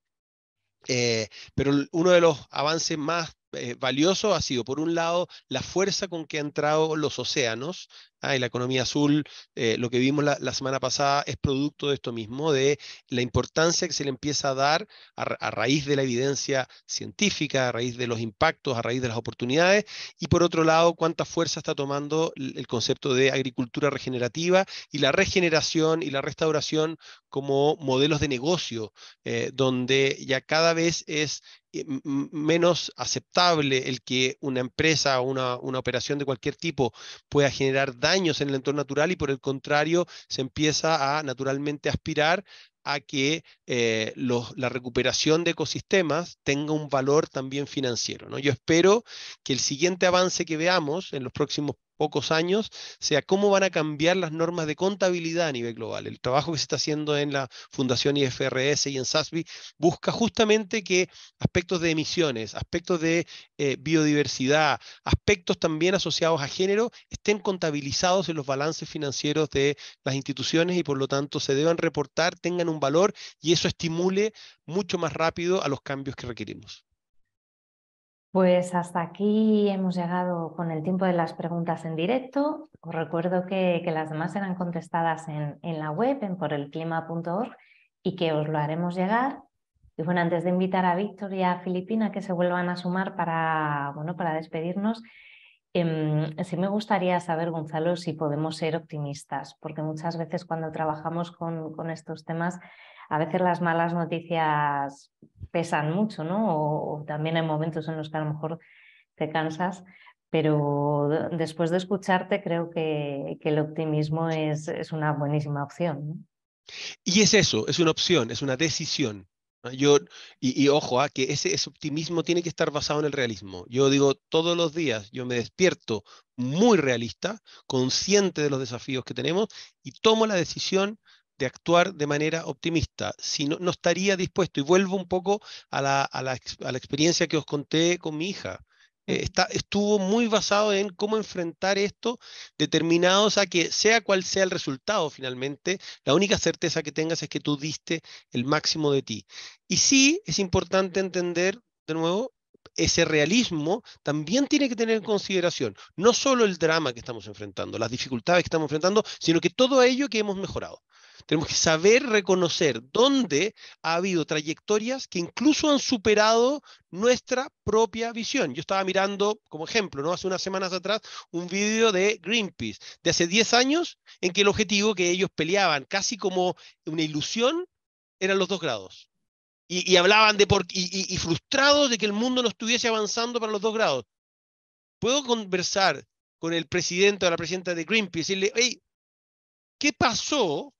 Eh, pero uno de los avances más eh, valiosos ha sido, por un lado, la fuerza con que han entrado los océanos Ah, y la economía azul, eh, lo que vimos la, semana pasada, es producto de esto mismo, de la importancia que se le empieza a dar a, raíz de la evidencia científica, a raíz de los impactos, a raíz de las oportunidades, y por otro lado, cuánta fuerza está tomando el concepto de agricultura regenerativa y la regeneración y la restauración como modelos de negocio, eh, donde ya cada vez es eh, menos aceptable el que una empresa o una, una, operación de cualquier tipo pueda generar daño años en el entorno natural y por el contrario se empieza a naturalmente aspirar a que eh, la recuperación de ecosistemas tenga un valor también financiero. ¿no? Yo espero que el siguiente avance que veamos en los próximos pocos años sea cómo van a cambiar las normas de contabilidad a nivel global. El trabajo que se está haciendo en la Fundación IFRS y en SASBI busca justamente que aspectos de emisiones, aspectos de eh, biodiversidad, aspectos también asociados a género estén contabilizados en los balances financieros de las instituciones y por lo tanto se deban reportar, tengan un valor y eso estimule mucho más rápido a los cambios que requerimos. Pues hasta aquí hemos llegado con el tiempo de las preguntas en directo. Os recuerdo que, las demás eran contestadas en, la web, en por elclima.org, y que os lo haremos llegar. Y bueno, antes de invitar a Víctor y a Filipina que se vuelvan a sumar para, bueno, para despedirnos, em, sí me gustaría saber, Gonzalo, si podemos ser optimistas, porque muchas veces cuando trabajamos con estos temas a veces las malas noticias pesan mucho, ¿no? O, también hay momentos en los que a lo mejor te cansas, pero después de escucharte creo que, el optimismo es, una buenísima opción. Y es eso, es una opción, es una decisión. Yo, y, ojo, a ah, que ese, ese, optimismo tiene que estar basado en el realismo. Yo digo, todos los días yo me despierto muy realista, consciente de los desafíos que tenemos y tomo la decisión de actuar de manera optimista. Si no, no estaría dispuesto, y vuelvo un poco a la, experiencia que os conté con mi hija. Eh, está, estuvo muy basado en cómo enfrentar esto, determinados a que sea cual sea el resultado finalmente, la única certeza que tengas es que tú diste el máximo de ti. Y sí, es importante entender, de nuevo, ese realismo también tiene que tener en consideración no solo el drama que estamos enfrentando, las dificultades que estamos enfrentando, sino que todo ello que hemos mejorado. Tenemos que saber reconocer dónde ha habido trayectorias que incluso han superado nuestra propia visión. Yo estaba mirando, como ejemplo, ¿no? hace unas semanas atrás, un vídeo de Greenpeace de hace 10 años en que el objetivo que ellos peleaban, casi como una ilusión, eran los dos grados. Y, hablaban de por, y, y frustrados de que el mundo no estuviese avanzando para los dos grados. Puedo conversar con el presidente o la presidenta de Greenpeace y decirle, hey, ¿qué pasó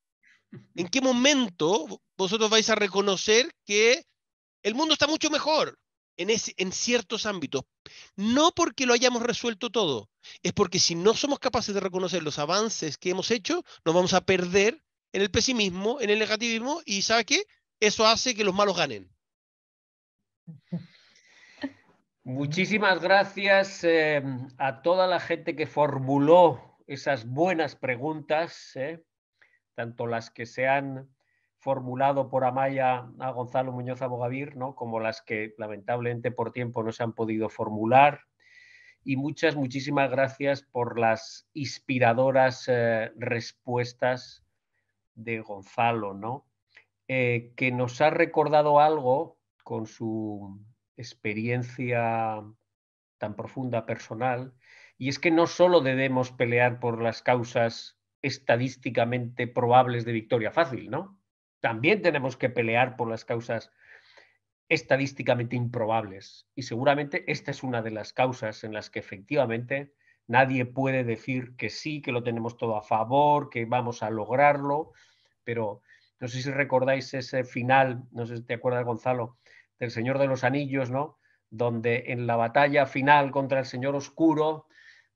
¿En qué momento vosotros vais a reconocer que el mundo está mucho mejor en, ciertos ámbitos? No porque lo hayamos resuelto todo, es porque si no somos capaces de reconocer los avances que hemos hecho, nos vamos a perder en el pesimismo, en el negativismo, y ¿sabe qué? Eso hace que los malos ganen. Muchísimas gracias eh, a toda la gente que formuló esas buenas preguntas. Eh tanto las que se han formulado por Amaya a Gonzalo Muñoz Abogavir, ¿no? como las que lamentablemente por tiempo no se han podido formular. Y muchas, muchísimas gracias por las inspiradoras eh, respuestas de Gonzalo, ¿no? Eh, que nos ha recordado algo con su experiencia tan profunda personal, y es que no solo debemos pelear por las causas estadísticamente probables de victoria fácil, ¿no? También tenemos que pelear por las causas estadísticamente improbables. Y seguramente esta es una de las causas en las que efectivamente nadie puede decir que sí, que lo tenemos todo a favor, que vamos a lograrlo, pero no sé si recordáis ese final, no sé si te acuerdas Gonzalo, del Señor de los Anillos, ¿no? Donde en la batalla final contra el Señor Oscuro,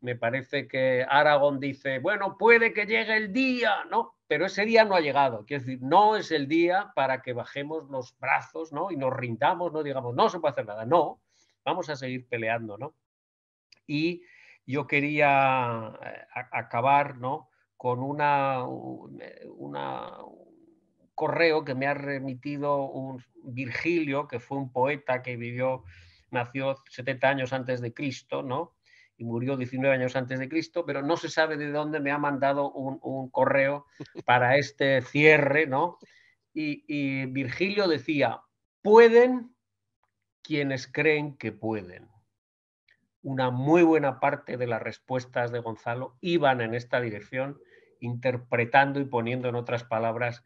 me parece que Aragón dice, bueno, puede que llegue el día, ¿no? Pero ese día no ha llegado. Quiero decir, no es el día para que bajemos los brazos, ¿no? Y nos rindamos, no digamos, no se puede hacer nada. No, vamos a seguir peleando, ¿no? Y yo quería eh, acabar, ¿no? Con eh, una un correo que me ha remitido un Virgilio, que fue un poeta que vivió, nació 70 años antes de Cristo, ¿no? y murió 19 años antes de Cristo, pero no se sabe de dónde me ha mandado un, correo para este cierre, ¿no? Y, Virgilio decía, pueden quienes creen que pueden. Una muy buena parte de las respuestas de Gonzalo iban en esta dirección, interpretando y poniendo en otras palabras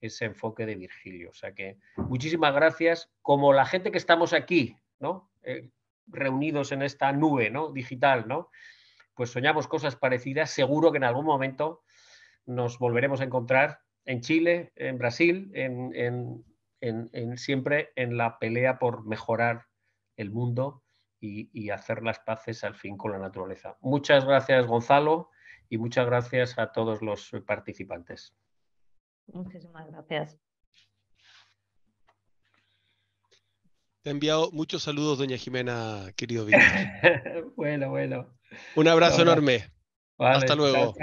ese enfoque de Virgilio. O sea que muchísimas gracias. Como la gente que estamos aquí, ¿no? Eh, reunidos en esta nube ¿no? digital, ¿no? pues soñamos cosas parecidas, seguro que en algún momento nos volveremos a encontrar en Chile, en Brasil, en, siempre en la pelea por mejorar el mundo y, y, hacer las paces al fin con la naturaleza. Muchas gracias, Gonzalo, y muchas gracias a todos los participantes. Muchísimas gracias. Te enviado muchos saludos, doña Jimena, querido Víctor. bueno, bueno. Un abrazo enorme. Hasta luego.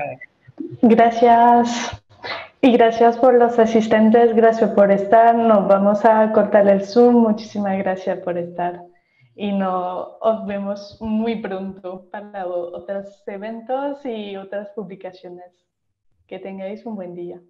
Gracias. Y gracias por los asistentes, gracias por estar. Nos vamos a cortar el Zoom. Muchísimas gracias por estar. Y nos vemos muy pronto para otros eventos y otras publicaciones. Que tengáis un buen día.